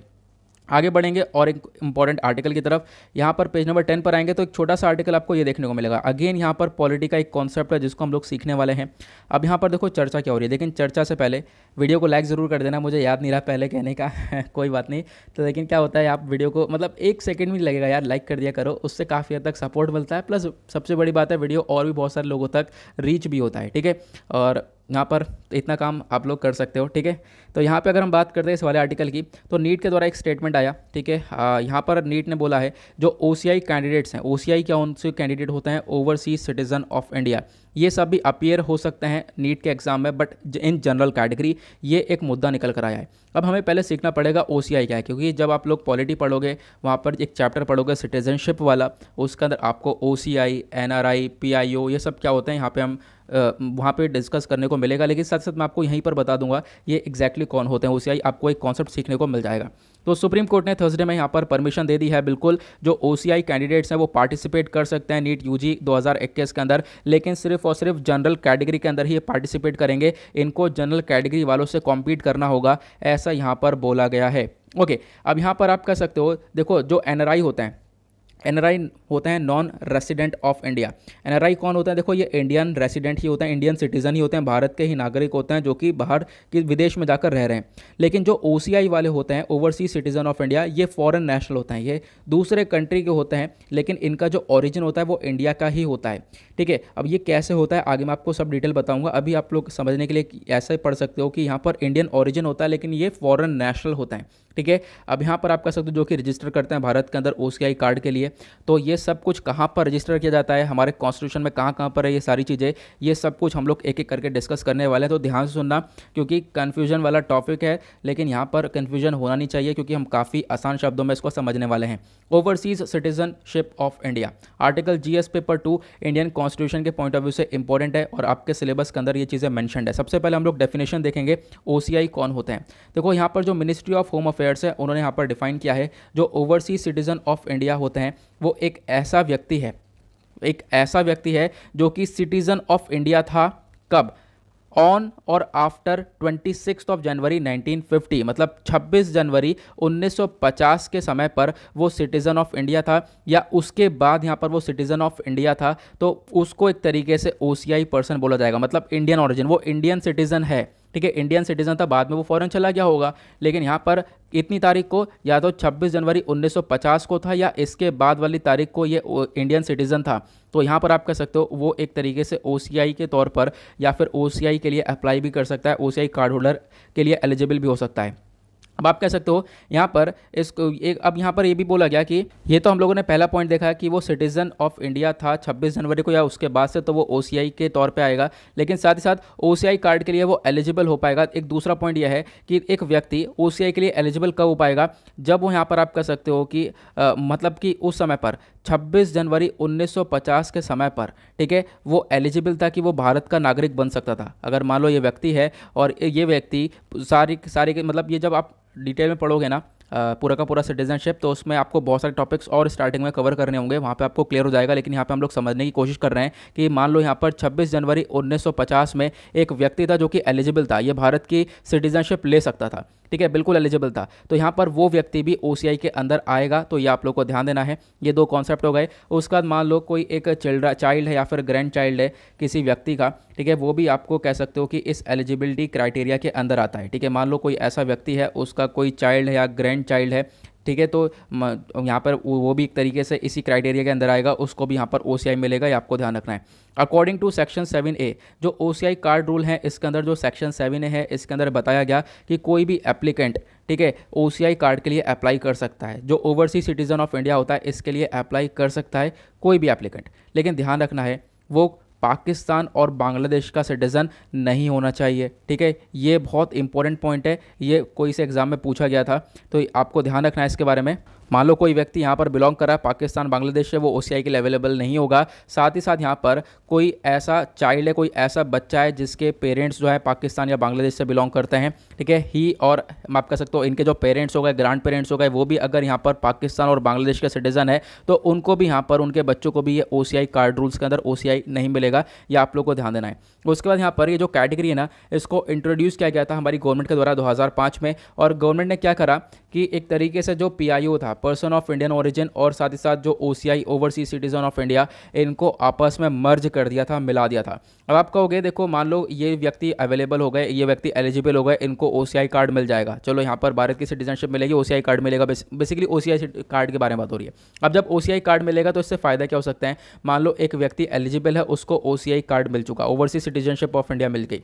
आगे बढ़ेंगे और एक इंपॉर्टेंट आर्टिकल की तरफ यहाँ पर पेज नंबर टेन पर आएंगे तो एक छोटा सा आर्टिकल आपको ये देखने को मिलेगा अगेन यहाँ पर पॉलिटी का एक कॉन्सेप्ट है जिसको हम लोग सीखने वाले हैं अब यहाँ पर देखो चर्चा क्या हो रही है लेकिन चर्चा से पहले वीडियो को लाइक ज़रूर कर देना मुझे याद नहीं रहा पहले कहने का (laughs) कोई बात नहीं तो लेकिन क्या होता है आप वीडियो को मतलब एक सेकेंड भी लगेगा यार लाइक कर दिया करो उससे काफ़ी हद तक सपोर्ट मिलता है प्लस सबसे बड़ी बात है वीडियो और भी बहुत सारे लोगों तक रीच भी होता है ठीक है और यहाँ पर इतना काम आप लोग कर सकते हो ठीक है तो यहाँ पे अगर हम बात करते हैं इस वाले आर्टिकल की तो नीट के द्वारा एक स्टेटमेंट आया ठीक है यहाँ पर नीट ने बोला है जो ओ कैंडिडेट्स हैं ओ क्या उनसे कैंडिडेट होते हैं ओवरसीज सिटीजन ऑफ इंडिया ये सब भी अपीयर हो सकते हैं नीट के एग्ज़ाम में बट इन जनरल कैटेगरी ये एक मुद्दा निकल कर आया है अब हमें पहले सीखना पड़ेगा ओ क्या है क्योंकि जब आप लोग पॉलिटी पढ़ोगे वहाँ पर एक चैप्टर पढ़ोगे सिटीजनशिप वाला उसके अंदर आपको O C I N R I P I O ये सब क्या होते हैं यहाँ पर हम वहाँ पे डिस्कस करने को मिलेगा लेकिन साथ साथ मैं आपको यहीं पर बता दूंगा ये एक्जैक्टली कौन होते हैं ओ आपको एक कॉन्सेप्ट सीखने को मिल जाएगा तो सुप्रीम कोर्ट ने थर्सडे में यहाँ पर परमिशन दे दी है बिल्कुल जो ओ कैंडिडेट्स हैं वो पार्टिसिपेट कर सकते हैं नीट यू जी के अंदर लेकिन सिर्फ और सिर्फ जनरल कैटेगरी के अंदर ही पार्टिसिपेट करेंगे इनको जनरल कैटेगरी वालों से कॉम्पीट करना होगा ऐसा यहाँ पर बोला गया है ओके अब यहाँ पर आप कह सकते हो देखो जो एन होते हैं एन होते हैं non resident of India N कौन होते हैं देखो ये इंडियन रेसिडेंट ही होते हैं इंडियन सिटीजन ही होते हैं भारत के ही नागरिक होते हैं जो कि बाहर के विदेश में जाकर रह रहे हैं लेकिन जो ओ वाले होते हैं ओवरसीज सिटीजन ऑफ इंडिया ये फॉरन नेशनल होते हैं ये दूसरे कंट्री के होते हैं लेकिन इनका जो ऑरिजिन होता है वो इंडिया का ही होता है ठीक है अब ये कैसे होता है आगे मैं आपको सब डिटेल बताऊंगा अभी आप लोग समझने के लिए ऐसे पढ़ सकते हो कि यहाँ पर इंडियन ऑरिजिन होता है लेकिन ये फॉरन नेशनल होता है ठीक है अब यहाँ पर आप कह सकते हो जो कि रजिस्टर करते हैं भारत के अंदर ओ कार्ड के लिए तो ये सब कुछ कहाँ पर रजिस्टर किया जाता है हमारे कॉन्स्टिट्यूशन में कहाँ कहाँ पर है ये सारी चीज़ें ये सब कुछ हम लोग एक एक करके डिस्कस करने वाले हैं तो ध्यान से सुनना क्योंकि कन्फ्यूजन वाला टॉपिक है लेकिन यहाँ पर कन्फ्यूजन होना नहीं चाहिए क्योंकि हम काफ़ी आसान शब्दों में इसको समझने वाले हैं overseas citizenship of India article G paper two Indian constitution के पॉइंट ऑफ व्यू से इंपॉर्टेंट है और आपके सिलेबस के अंदर ये चीज़ें मैंशनड है सबसे पहले हम लोग डेफिनेशन देखेंगे ओ कौन होते हैं देखो यहाँ पर जो ministry of home affair affairs है उन्होंने यहाँ पर डिफाइन किया है जो ओवरसीज सिटीज़न ऑफ इंडिया होते हैं वो एक ऐसा व्यक्ति है एक ऐसा व्यक्ति है जो कि सिटीज़न ऑफ इंडिया था कब ऑन और after twenty six of January 1950 मतलब 26 जनवरी 1950 के समय पर वो सिटीज़न ऑफ इंडिया था या उसके बाद यहाँ पर वो सिटीज़न ऑफ इंडिया था तो उसको एक तरीके से ओ पर्सन बोला जाएगा मतलब इंडियन ऑरिजिन वो इंडियन सिटीज़न है ठीक है इंडियन सिटीजन था बाद में वो फ़ौरन चला गया होगा लेकिन यहाँ पर इतनी तारीख को या तो 26 जनवरी 1950 को था या इसके बाद वाली तारीख को ये इंडियन सिटीजन था तो यहाँ पर आप कह सकते हो वो एक तरीके से ओ के तौर पर या फिर ओ के लिए अप्लाई भी कर सकता है ओ कार्ड होल्डर के लिए एलिजिबल भी हो सकता है अब आप कह सकते हो यहाँ पर इसको एक अब यहाँ पर ये भी बोला गया कि ये तो हम लोगों ने पहला पॉइंट देखा कि वो सिटीजन ऑफ इंडिया था 26 जनवरी को या उसके बाद से तो वो ओ के तौर पे आएगा लेकिन साथ ही साथ ओ कार्ड के लिए वो एलिजिबल हो पाएगा एक दूसरा पॉइंट यह है कि एक व्यक्ति ओ के लिए एलिजिबल कब हो पाएगा जब वो यहाँ पर आप कह सकते हो कि आ, मतलब कि उस समय पर छब्बीस जनवरी उन्नीस के समय पर ठीक है वो एलिजिबल था कि वो भारत का नागरिक बन सकता था अगर मान लो ये व्यक्ति है और ये व्यक्ति सारी सारी मतलब ये जब आप डिटेल में पढ़ोगे ना पूरा का पूरा सिटीजनशिप तो उसमें आपको बहुत सारे टॉपिक्स और स्टार्टिंग में कवर करने होंगे वहाँ पे आपको क्लियर हो जाएगा लेकिन यहाँ पे हम लोग समझने की कोशिश कर रहे हैं कि मान लो यहाँ पर 26 जनवरी 1950 में एक व्यक्ति था जो कि एलिजिबल था ये भारत की सिटीजनशिप ले सकता था ठीक है बिल्कुल एलिजिबल था तो यहाँ पर वो व्यक्ति भी ओ के अंदर आएगा तो ये आप लोग को ध्यान देना है ये दो कॉन्सेप्ट हो गए उसके बाद मान लो कोई एक चिल्ड्रा चाइल्ड है या फिर ग्रैंड चाइल्ड है किसी व्यक्ति का ठीक है वो भी आपको कह सकते हो कि इस एलिजिबिलिटी क्राइटेरिया के अंदर आता है ठीक है मान लो कोई ऐसा व्यक्ति है उसका कोई चाइल्ड है या ग्रैंड चाइल्ड है ठीक है तो यहाँ पर वो भी एक तरीके से इसी क्राइटेरिया के अंदर आएगा उसको भी यहाँ पर ओ मिलेगा ये आपको ध्यान रखना है according to section seven A जो ओ कार्ड रूल है इसके अंदर जो सेक्शन सेवन ए है इसके अंदर बताया गया कि कोई भी एप्लीकेंट ठीक है ओ कार्ड के लिए अप्लाई कर सकता है जो ओवरसी सिटीजन ऑफ इंडिया होता है इसके लिए अप्लाई कर सकता है कोई भी एप्लीकेंट लेकिन ध्यान रखना है वो पाकिस्तान और बांग्लादेश का सिटीज़न नहीं होना चाहिए ठीक है ये बहुत इंपॉर्टेंट पॉइंट है ये कोई से एग्ज़ाम में पूछा गया था तो आपको ध्यान रखना है इसके बारे में मान लो कोई व्यक्ति यहाँ पर बिलोंग कर रहा है पाकिस्तान बांग्लादेश से वो ओ के लिए अवेलेबल नहीं होगा साथ ही साथ यहाँ पर कोई ऐसा चाइल्ड है कोई ऐसा बच्चा है जिसके पेरेंट्स जो है पाकिस्तान या बांग्लादेश से बिलोंग करते हैं ठीक है ही और आप कह सकते हो इनके जो पेरेंट्स हो गए ग्रांड पेरेंट्स हो गए वो भी अगर यहाँ पर पाकिस्तान और बांग्लादेश के सिटीज़न है तो उनको भी यहाँ पर उनके बच्चों को भी ये ओ कार्ड रूल्स के अंदर ओ नहीं मिलेगा या आप लोग को ध्यान देना है उसके बाद यहाँ पर ये जो कैटेगरी है ना इसको इंट्रोड्यूस किया गया था हमारी गवर्नमेंट के द्वारा दो में और गवर्नमेंट ने क्या करा कि एक तरीके से जो ओ था पर्सन ऑफ इंडियन ओरिजिन और साथ ही साथ जो आई ओवरसीज सिटीजन ऑफ इंडिया इनको आपस में मर्ज कर दिया था मिला दिया था अब आप कहोगे देखो मान लो ये व्यक्ति अवेलेबल हो गए ये व्यक्ति एलिजिबल हो गए इनको ओ कार्ड मिल जाएगा चलो यहाँ पर भारत की सिटीजनशिप मिलेगी ओ कार्ड मिलेगा बेसिकली ओ कार्ड के बारे में बात हो रही है अब जब ओ कार्ड मिलेगा तो इससे फ़ायदा क्या हो सकता है मान लो एक व्यक्ति एलिजिबल है उसको ओ कार्ड मिल चुका ओवरसीज सिटीजनशिप ऑफ इंडिया मिल गई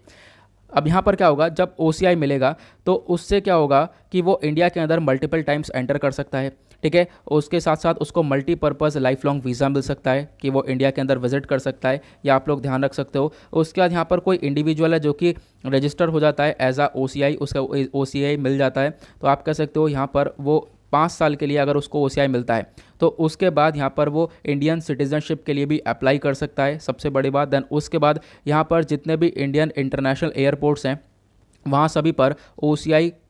अब यहाँ पर क्या होगा जब ओ मिलेगा तो उससे क्या होगा कि वो इंडिया के अंदर मल्टीपल टाइम्स एंटर कर सकता है ठीक है उसके साथ साथ उसको मल्टीपर्पज़ लाइफ लॉन्ग वीज़ा मिल सकता है कि वो इंडिया के अंदर विजिट कर सकता है या आप लोग ध्यान रख सकते हो उसके बाद यहाँ पर कोई इंडिविजुअल है जो कि रजिस्टर हो जाता है एज आ ओ उसका ओ मिल जाता है तो आप कह सकते हो यहाँ पर वो पाँच साल के लिए अगर उसको ओ मिलता है तो उसके बाद यहाँ पर वो इंडियन सिटीजनशिप के लिए भी अप्लाई कर सकता है सबसे बड़ी बात दैन उसके बाद यहाँ पर जितने भी इंडियन इंटरनेशनल एयरपोर्ट्स हैं वहाँ सभी पर ओ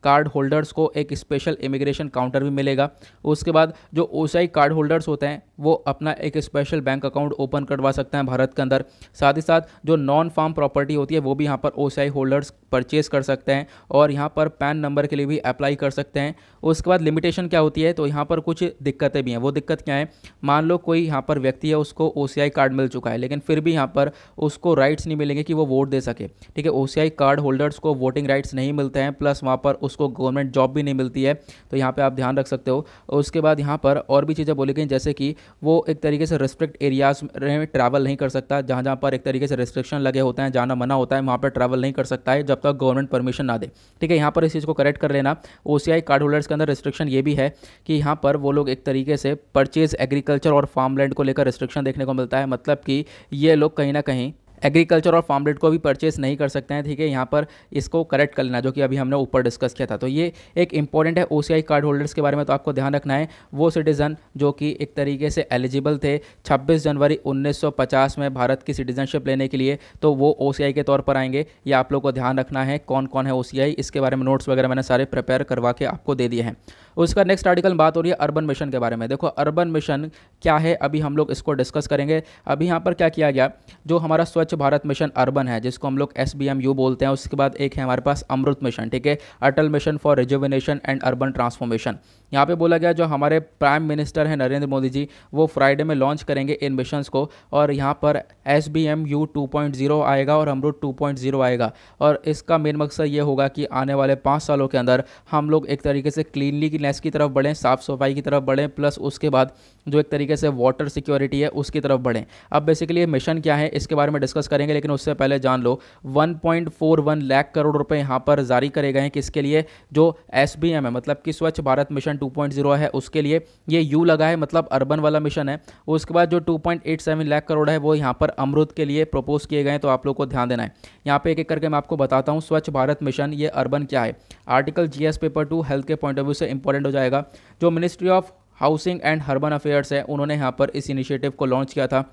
कार्ड होल्डर्स को एक स्पेशल इमिग्रेशन काउंटर भी मिलेगा उसके बाद जो ओ कार्ड होल्डर्स होते हैं वो अपना एक स्पेशल बैंक अकाउंट ओपन करवा सकते हैं भारत के अंदर साथ ही साथ जो नॉन फार्म प्रॉपर्टी होती है वो भी यहाँ पर ओ होल्डर्स परचेज कर सकते हैं और यहाँ पर पैन नंबर के लिए भी अप्लाई कर सकते हैं उसके बाद लिमिटेशन क्या होती है तो यहाँ पर कुछ दिक्कतें भी हैं वो दिक्कत क्या है मान लो कोई यहाँ पर व्यक्ति है उसको ओ कार्ड मिल चुका है लेकिन फिर भी यहाँ पर उसको राइट्स नहीं मिलेंगे कि वो वोट दे सके ठीक है ओ कार्ड होल्डर्स को वोटिंग राइट्स नहीं मिलते हैं प्लस वहाँ पर उसको गवर्नमेंट जॉब भी नहीं मिलती है तो यहाँ पर आप ध्यान रख सकते हो उसके बाद यहाँ पर और भी चीज़ें बोली गई जैसे कि वो एक तरीके से रेस्ट्रिक्ट एरियाज़ में ट्रैवल नहीं कर सकता जहाँ जहाँ पर एक तरीके से रेस्ट्रिक्शन लगे होते हैं जाना मना होता है वहाँ पर ट्रैवल नहीं कर सकता है जब तक गवर्नमेंट परमिशन ना दे ठीक है यहाँ पर इस चीज़ को करेक्ट कर लेना ओ कार्ड होल्डर्स के अंदर रिस्ट्रिक्शन ये भी है कि यहाँ पर वो लोग एक तरीके से परचेज एग्रीकल्चर और फार्म लैंड को लेकर रिस्ट्रिक्शन देखने को मिलता है मतलब कि ये लोग कहीं ना कहीं एग्रीकल्चर और फार्म को भी परचेस नहीं कर सकते हैं ठीक है यहाँ पर इसको करेक्ट कर लेना जो कि अभी हमने ऊपर डिस्कस किया था तो ये एक इंपॉर्टेंट है ओ कार्ड होल्डर्स के बारे में तो आपको ध्यान रखना है वो सिटीज़न जो कि एक तरीके से एलिजिबल थे 26 जनवरी 1950 में भारत की सिटीजनशिप लेने के लिए तो वो ओ के तौर पर आएंगे ये आप लोग को ध्यान रखना है कौन कौन है ओ इसके बारे में नोट्स वगैरह मैंने सारे प्रिपेयर करवा के आपको दे दिए हैं उसका नेक्स्ट आर्टिकल बात हो रही है अर्बन मिशन के बारे में देखो अर्बन मिशन क्या है अभी हम लोग इसको डिस्कस करेंगे अभी यहाँ पर क्या किया गया जो हमारा स्वच्छ भारत मिशन अर्बन है जिसको हम लोग एस बोलते हैं उसके बाद एक है हमारे पास अमृत मिशन ठीक है Atal mission for rejuvenation and urban transformation यहाँ पे बोला गया जो हमारे प्राइम मिनिस्टर हैं नरेंद्र मोदी जी वो फ्राइडे में लॉन्च करेंगे इन मिशन को और यहाँ पर S B M U two point zero आएगा और अमरूद टू पॉइंट जीरो आएगा और इसका मेन मकसद ये होगा कि आने वाले पाँच सालों के अंदर हम लोग एक तरीके से क्लीनलीनेस की तरफ बढ़ें साफ़ सफाई की तरफ बढ़ें प्लस उसके बाद जो एक तरीके से वाटर सिक्योरिटी है उसकी तरफ बढ़ें अब बेसिकली ये मिशन क्या है इसके बारे में डिस्कस करेंगे लेकिन उससे पहले जान लो 1.41 लाख करोड़ रुपए यहाँ पर जारी करे गए हैं किसके लिए जो एस है मतलब कि स्वच्छ भारत मिशन 2.0 है उसके लिए ये यू लगा है मतलब अर्बन वाला मिशन है उसके बाद जो 2.87 लाख करोड़ है वो यहाँ पर अमृत के लिए प्रपोज किए गए हैं तो आप लोग को ध्यान देना है यहाँ पे एक एक करके मैं आपको बताता हूँ स्वच्छ भारत मिशन ये अर्बन क्या है article G paper two health के पॉइंट ऑफ व्यू से इंपॉर्टेंट हो जाएगा जो ministry of housing and urban affairs है उन्होंने यहाँ पर इस इनिशिएटिव को लॉन्च किया था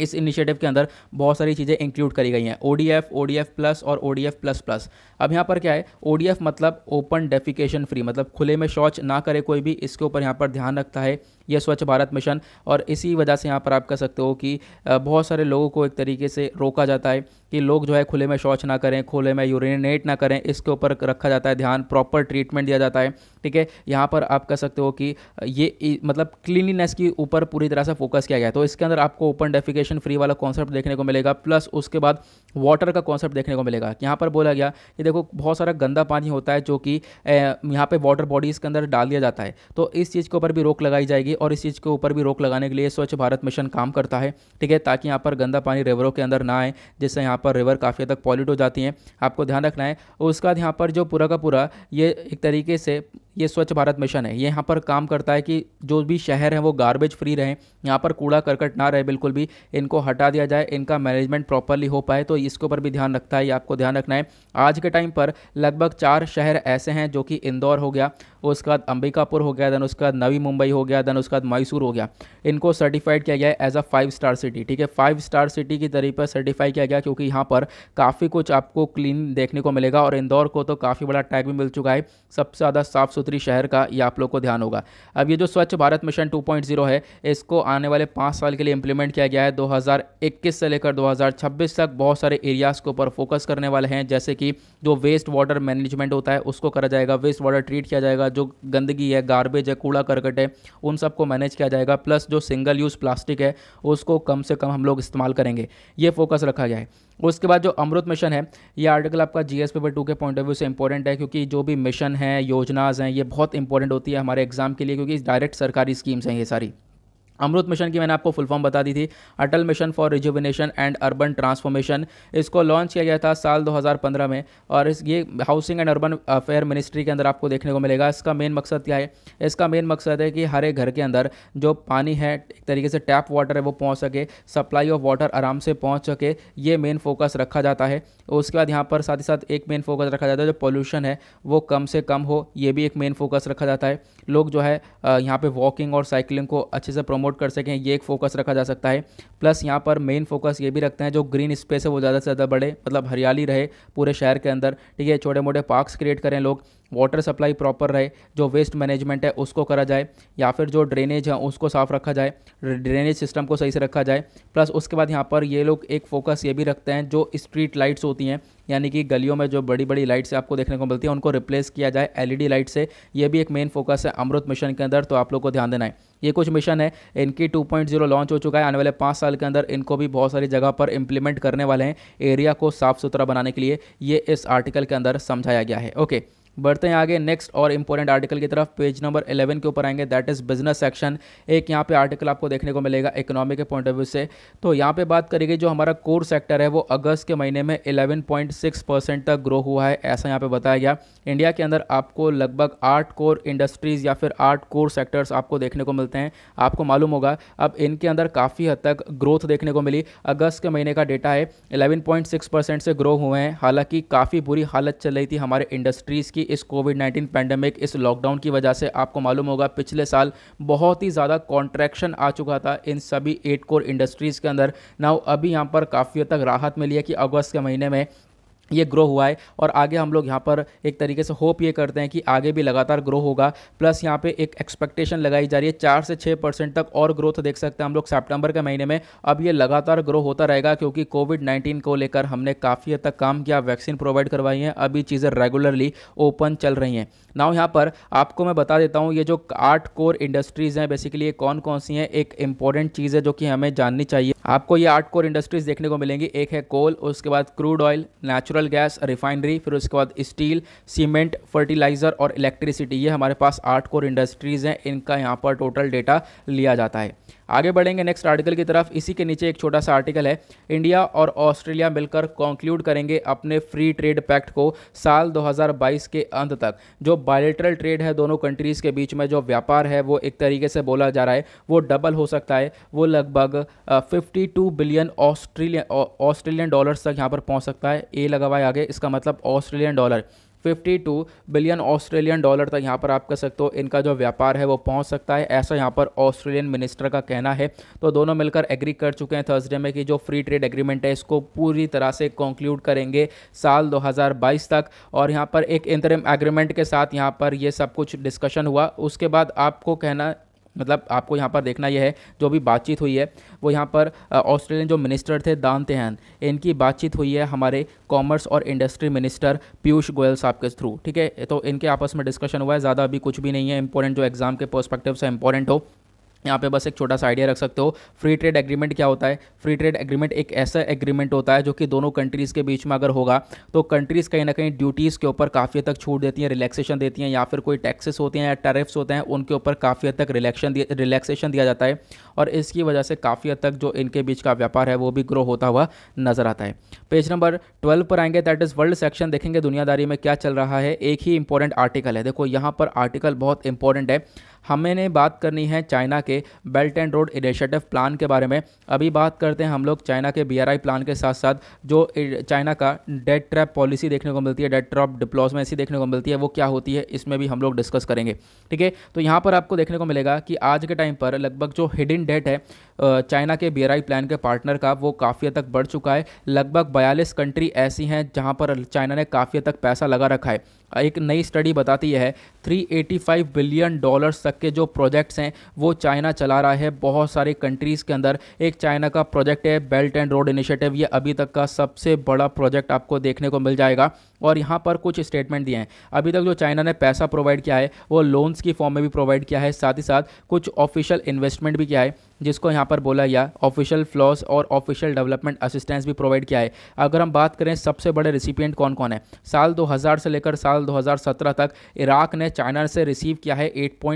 इस इनिशिएटिव के अंदर बहुत सारी चीज़ें इंक्लूड करी गई हैं O D F O D F plus और O D F plus plus अब यहाँ पर क्या है ओ डी एफ मतलब ओपन डेफिकेशन फ्री मतलब खुले में शौच ना करे कोई भी इसके ऊपर यहाँ पर ध्यान रखता है यह स्वच्छ भारत मिशन और इसी वजह से यहाँ पर आप कह सकते हो कि बहुत सारे लोगों को एक तरीके से रोका जाता है कि लोग जो है खुले में शौच ना करें खुले में यूरिनेट ना करें इसके ऊपर रखा जाता है ध्यान प्रॉपर ट्रीटमेंट दिया जाता है ठीक है यहाँ पर आप कह सकते हो कि ये मतलब क्लीनलीनेस के ऊपर पूरी तरह से फोकस किया गया तो इसके अंदर आपको ओपन डेफिकेशन फ्री वाला कॉन्सेप्ट देखने को मिलेगा प्लस उसके बाद वाटर का कॉन्सेप्ट देखने को मिलेगा यहाँ पर बोला गया कि देखो बहुत सारा गंदा पानी होता है जो कि यहाँ पर वाटर बॉडीज़ के अंदर डाल दिया जाता है तो इस चीज़ के ऊपर भी रोक लगाई जाएगी और इस चीज़ के ऊपर भी रोक लगाने के लिए स्वच्छ भारत मिशन काम करता है ठीक है ताकि यहाँ पर गंदा पानी रिवरों के अंदर ना आए जिससे यहाँ पर रिवर काफ़ी हद तक पॉल्यूट हो जाती हैं आपको ध्यान रखना है उसके बाद यहाँ पर जो पूरा का पूरा ये एक तरीके से ये स्वच्छ भारत मिशन है ये यहाँ पर काम करता है कि जो भी शहर हैं वो गार्बेज फ्री रहें यहाँ पर कूड़ा करकट ना रहे बिल्कुल भी इनको हटा दिया जाए इनका मैनेजमेंट प्रॉपरली हो पाए तो इसके ऊपर भी ध्यान रखता है ये आपको ध्यान रखना है आज के टाइम पर लगभग चार शहर ऐसे हैं जो कि इंदौर हो गया उसके बाद अंबिकापुर हो गया देन उसके बाद नवी मुंबई हो गया देन उसके बाद मैसूर हो गया इनको सर्टिफाइड किया गया as a five star city ठीक है फाइव स्टार सिटी की तरीके पर सर्टिफाई किया गया क्योंकि यहाँ पर काफ़ी कुछ आपको क्लीन देखने को मिलेगा और इंदौर को तो काफ़ी बड़ा टैग भी मिल चुका है सबसे ज़्यादा साफ़ सुथरा बढ़ोतरी शहर का ये आप लोग को ध्यान होगा अब ये जो स्वच्छ भारत मिशन 2.0 है इसको आने वाले पाँच साल के लिए इंप्लीमेंट किया गया है 2021 से लेकर 2026 तक बहुत सारे एरियाज़ के ऊपर फोकस करने वाले हैं जैसे कि जो वेस्ट वाटर मैनेजमेंट होता है उसको करा जाएगा वेस्ट वाटर ट्रीट किया जाएगा जो गंदगी है गार्बेज है कूड़ा करकट है उन सबको मैनेज किया जाएगा प्लस जो सिंगल यूज़ प्लास्टिक है उसको कम से कम हम लोग इस्तेमाल करेंगे ये फोकस रखा गया है उसके बाद जो अमृत मिशन है ये आर्टिकल आपका जी एस पेपर टू के पॉइंट ऑफ व्यू से इंपॉर्टेंट है क्योंकि जो भी मिशन है योजनाज हैं ये बहुत इंपॉर्टेंट होती है हमारे एग्ज़ाम के लिए क्योंकि डायरेक्ट सरकारी स्कीम्स हैं ये सारी अमृत मिशन की मैंने आपको फुल फॉर्म बता दी थी Atal mission for rejuvenation and urban transformation इसको लॉन्च किया गया था साल 2015 में और इस ये housing and urban affair ministry के अंदर आपको देखने को मिलेगा इसका मेन मकसद क्या है इसका मेन मकसद है कि हर एक घर के अंदर जो पानी है एक तरीके से टैप वाटर है वो पहुँच सके सप्लाई ऑफ वाटर आराम से पहुँच सके ये मेन फोकस रखा जाता है उसके बाद यहाँ पर साथ ही साथ एक मेन फोकस रखा जाता है जो पॉल्यूशन है वो कम से कम हो ये भी एक मेन फोकस रखा जाता है लोग जो है यहाँ पर वॉकिंग और साइकिलिंग को अच्छे से प्रमोट प्रमोट कर सकें ये एक फोकस रखा जा सकता है प्लस यहाँ पर मेन फोकस ये भी रखते हैं जो ग्रीन स्पेस है वो ज़्यादा से ज़्यादा बढ़े मतलब हरियाली रहे पूरे शहर के अंदर ठीक है छोटे मोटे पार्क्स क्रिएट करें लोग वाटर सप्लाई प्रॉपर रहे जो वेस्ट मैनेजमेंट है उसको करा जाए या फिर जो ड्रेनेज है उसको साफ़ रखा जाए ड्रेनेज सिस्टम को सही से रखा जाए प्लस उसके बाद यहाँ पर ये लोग एक फोकस ये भी रखते हैं जो स्ट्रीट लाइट्स होती हैं यानी कि गलियों में जो बड़ी बड़ी लाइट्स आपको देखने को मिलती हैं उनको रिप्लेस किया जाए एलईडी लाइट से ये भी एक मेन फोकस है अमृत मिशन के अंदर तो आप लोग को ध्यान देना है ये कुछ मिशन है इनकी 2.0 लॉन्च हो चुका है आने वाले पाँच साल के अंदर इनको भी बहुत सारी जगह पर इम्प्लीमेंट करने वाले हैं एरिया को साफ़ सुथरा बनाने के लिए ये इस आर्टिकल के अंदर समझाया गया है ओके बढ़ते हैं आगे नेक्स्ट और इंपॉर्टेंट आर्टिकल की तरफ पेज नंबर 11 के ऊपर आएंगे दैट इज़ बिजनेस सेक्शन एक यहाँ पे आर्टिकल आपको देखने को मिलेगा इकोनॉमी के पॉइंट ऑफ व्यू से तो यहाँ पे बात करेगी जो हमारा कोर सेक्टर है वो अगस्त के महीने में 11.6 परसेंट तक ग्रो हुआ है ऐसा यहाँ पर बताया गया इंडिया के अंदर आपको लगभग आठ कोर इंडस्ट्रीज़ या फिर आठ कोर सेक्टर्स आपको देखने को मिलते हैं आपको मालूम होगा अब इनके अंदर काफ़ी हद तक ग्रोथ देखने को मिली अगस्त के महीने का डेटा है इलेवन परसेंट से ग्रो हुए हैं हालाँकि काफ़ी बुरी हालत चल रही थी हमारे इंडस्ट्रीज़ की इस कोविड नाइन्टीन पैंडमिक इस लॉकडाउन की वजह से आपको मालूम होगा पिछले साल बहुत ही ज़्यादा कॉन्ट्रैक्शन आ चुका था इन सभी एट कोर इंडस्ट्रीज़ के अंदर ना अभी यहाँ पर काफ़ी हद तक राहत मिली है कि अगस्त के महीने में ये ग्रो हुआ है और आगे हम लोग यहाँ पर एक तरीके से होप ये करते हैं कि आगे भी लगातार ग्रो होगा प्लस यहाँ पे एक एक्सपेक्टेशन लगाई जा रही है चार से छः परसेंट तक और ग्रोथ देख सकते हैं हम लोग सितंबर के महीने में अब ये लगातार ग्रो होता रहेगा क्योंकि कोविड नाइन्टीन को लेकर हमने काफ़ी हद तक काम किया वैक्सीन प्रोवाइड करवाई है अभी चीज़ें रेगुलरली ओपन चल रही हैं नाव यहाँ पर आपको मैं बता देता हूँ ये जो आर्ट कोर इंडस्ट्रीज़ हैं बेसिकली ये कौन कौन सी हैं एक इंपॉर्टेंट चीज़ है जो कि हमें जाननी चाहिए आपको ये आर्ट कोर इंडस्ट्रीज़ देखने को मिलेंगी एक है कोल उसके बाद crude oil natural natural gas refinery फिर उसके बाद स्टील सीमेंट फर्टिलाइज़र और इलेक्ट्रिसिटी ये हमारे पास आठ कोर इंडस्ट्रीज़ हैं इनका यहाँ पर टोटल डेटा लिया जाता है आगे बढ़ेंगे नेक्स्ट आर्टिकल की तरफ इसी के नीचे एक छोटा सा आर्टिकल है इंडिया और ऑस्ट्रेलिया मिलकर कंक्लूड करेंगे अपने फ्री ट्रेड पैक्ट को साल 2022 के अंत तक जो बायोलेटरल ट्रेड है दोनों कंट्रीज़ के बीच में जो व्यापार है वो एक तरीके से बोला जा रहा है वो डबल हो सकता है वो लगभग fifty billion Australian Australian dollars तक यहाँ पर पहुँच सकता है ए लगा हुआ है आगे इसका मतलब Australian dollar 52 billion Australian dollar तक यहाँ पर आप कह सकते हो इनका जो व्यापार है वो पहुँच सकता है ऐसा यहाँ पर ऑस्ट्रेलियन मिनिस्टर का कहना है तो दोनों मिलकर एग्री कर चुके हैं थर्सडे में कि जो फ्री ट्रेड एग्रीमेंट है इसको पूरी तरह से कंक्लूड करेंगे साल 2022 तक और यहाँ पर एक इंतरिम एग्रीमेंट के साथ यहाँ पर ये सब कुछ डिस्कशन हुआ उसके बाद आपको कहना मतलब आपको यहाँ पर देखना यह है जो भी बातचीत हुई है वो यहाँ पर ऑस्ट्रेलियन जो मिनिस्टर थे दान तेहन इनकी बातचीत हुई है हमारे कॉमर्स और इंडस्ट्री मिनिस्टर पीयूष गोयल साहब के थ्रू ठीक है तो इनके आपस में डिस्कशन हुआ है ज़्यादा अभी कुछ भी नहीं है इंपॉर्टेंट जो एग्ज़ाम के पर्सपेक्टिव से इंपॉर्टेंट हो यहाँ पे बस एक छोटा सा आइडिया रख सकते हो फ्री ट्रेड एग्रीमेंट क्या होता है फ्री ट्रेड एग्रीमेंट एक ऐसा एग्रीमेंट होता है जो कि दोनों कंट्रीज़ के बीच में अगर होगा तो कंट्रीज़ कहीं ना कहीं ड्यूटीज़ के ऊपर काफ़ी हद तक छूट देती हैं रिलैक्सेशन देती हैं या फिर कोई टैक्सेस होते हैं या टैरिफ्स होते हैं उनके ऊपर काफ़ी हद तक रिलैक्शन रिलैक्सेशन दिया जाता है और इसकी वजह से काफ़ी हद तक जो इनके बीच का व्यापार है वो भी ग्रो होता हुआ नज़र आता है पेज नंबर ट्वेल्व पर आएंगे दैट इज़ वर्ल्ड सेक्शन देखेंगे दुनियादारी में क्या चल रहा है एक ही इंपॉर्टेंट आर्टिकल है देखो यहाँ पर आर्टिकल बहुत इंपॉर्टेंट है हमें ने बात करनी है चाइना के Belt and Road Initiative plan के बारे में अभी बात करते हैं हम लोग चाइना के बी प्लान के साथ साथ जो चाइना का डेट ट्रैप पॉलिसी देखने को मिलती है डेट ट्रैप डिप्लोमेसी देखने को मिलती है वो क्या होती है इसमें भी हम लोग डिस्कस करेंगे ठीक है तो यहाँ पर आपको देखने को मिलेगा कि आज के टाइम पर लगभग जो हिडन डेट है चाइना के बी प्लान के पार्टनर का वो काफ़ी हद तक बढ़ चुका है लगभग बयालीस कंट्री ऐसी हैं जहाँ पर चाइना ने काफ़ी तक पैसा लगा रखा है एक नई स्टडी बताती है 385 बिलियन डॉलर्स तक के जो प्रोजेक्ट्स हैं वो चाइना चला रहा है बहुत सारे कंट्रीज़ के अंदर एक चाइना का प्रोजेक्ट है बेल्ट एंड रोड इनिशिएटिव ये अभी तक का सबसे बड़ा प्रोजेक्ट आपको देखने को मिल जाएगा और यहाँ पर कुछ स्टेटमेंट दिए हैं अभी तक जो चाइना ने पैसा प्रोवाइड किया है वो लोन्स की फॉर्म में भी प्रोवाइड किया है साथ ही साथ कुछ ऑफिशियल इन्वेस्टमेंट भी किया है जिसको यहाँ पर बोला गया ऑफिशियल फ्लॉस और ऑफिशियल डेवलपमेंट असिस्टेंस भी प्रोवाइड किया है अगर हम बात करें सबसे बड़े रिसिपियंट कौन कौन है साल दो से लेकर साल दो तक इराक ने चाइना से रिसीव किया है एट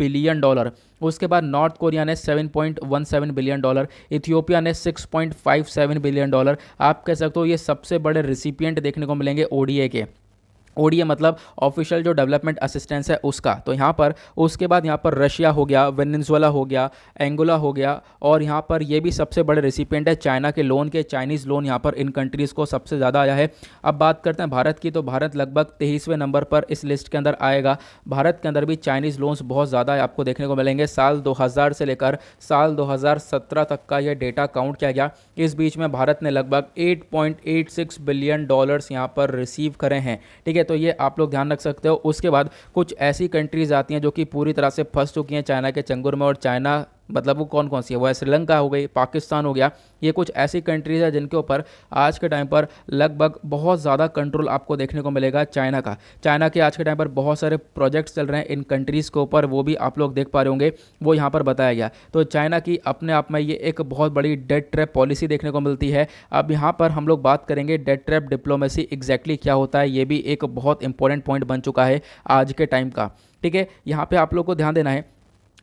बिलियन डॉलर उसके बाद नॉर्थ कोरिया ने 7.17 बिलियन डॉलर इथियोपिया ने 6.57 बिलियन डॉलर आप कह सकते हो ये सबसे बड़े रिसिपियंट देखने को मिलेंगे ओडीए के ओडीए मतलब ऑफिशियल जो डेवलपमेंट असिस्टेंस है उसका तो यहाँ पर उसके बाद यहाँ पर रशिया हो गया वेनेजुएला हो गया एंगोला हो गया और यहाँ पर ये भी सबसे बड़े रेसिपेंट है चाइना के लोन के चाइनीज़ लोन यहाँ पर इन कंट्रीज़ को सबसे ज़्यादा आया है अब बात करते हैं भारत की तो भारत लगभग तेईसवें नंबर पर इस लिस्ट के अंदर आएगा भारत के अंदर भी चाइनीज़ लोन्स बहुत ज़्यादा आपको देखने को मिलेंगे साल दो से लेकर साल दो तक का यह डेटा काउंट किया गया इस बीच में भारत ने लगभग एट बिलियन डॉलर्स यहाँ पर रिसीव करे हैं ठीक है है तो ये आप लोग ध्यान रख सकते हो उसके बाद कुछ ऐसी कंट्रीज़ आती हैं जो कि पूरी तरह से फंस चुकी हैं चाइना के चंगुर में और चाइना मतलब वो कौन कौन सी है वह श्रीलंका हो गई पाकिस्तान हो गया ये कुछ ऐसी कंट्रीज़ है जिनके ऊपर आज के टाइम पर लगभग बहुत ज़्यादा कंट्रोल आपको देखने को मिलेगा चाइना का चाइना के आज के टाइम पर बहुत सारे प्रोजेक्ट्स चल रहे हैं इन कंट्रीज़ के ऊपर वो भी आप लोग देख पा रहे होंगे वो यहाँ पर बताया गया तो चाइना की अपने आप में ये एक बहुत बड़ी डेड ट्रैप पॉलिसी देखने को मिलती है अब यहाँ पर हम लोग बात करेंगे डेड ट्रैप डिप्लोमेसी एग्जैक्टली क्या होता है ये भी एक बहुत इंपॉर्टेंट पॉइंट बन चुका है आज के टाइम का ठीक है यहाँ पे आप लोग को ध्यान देना है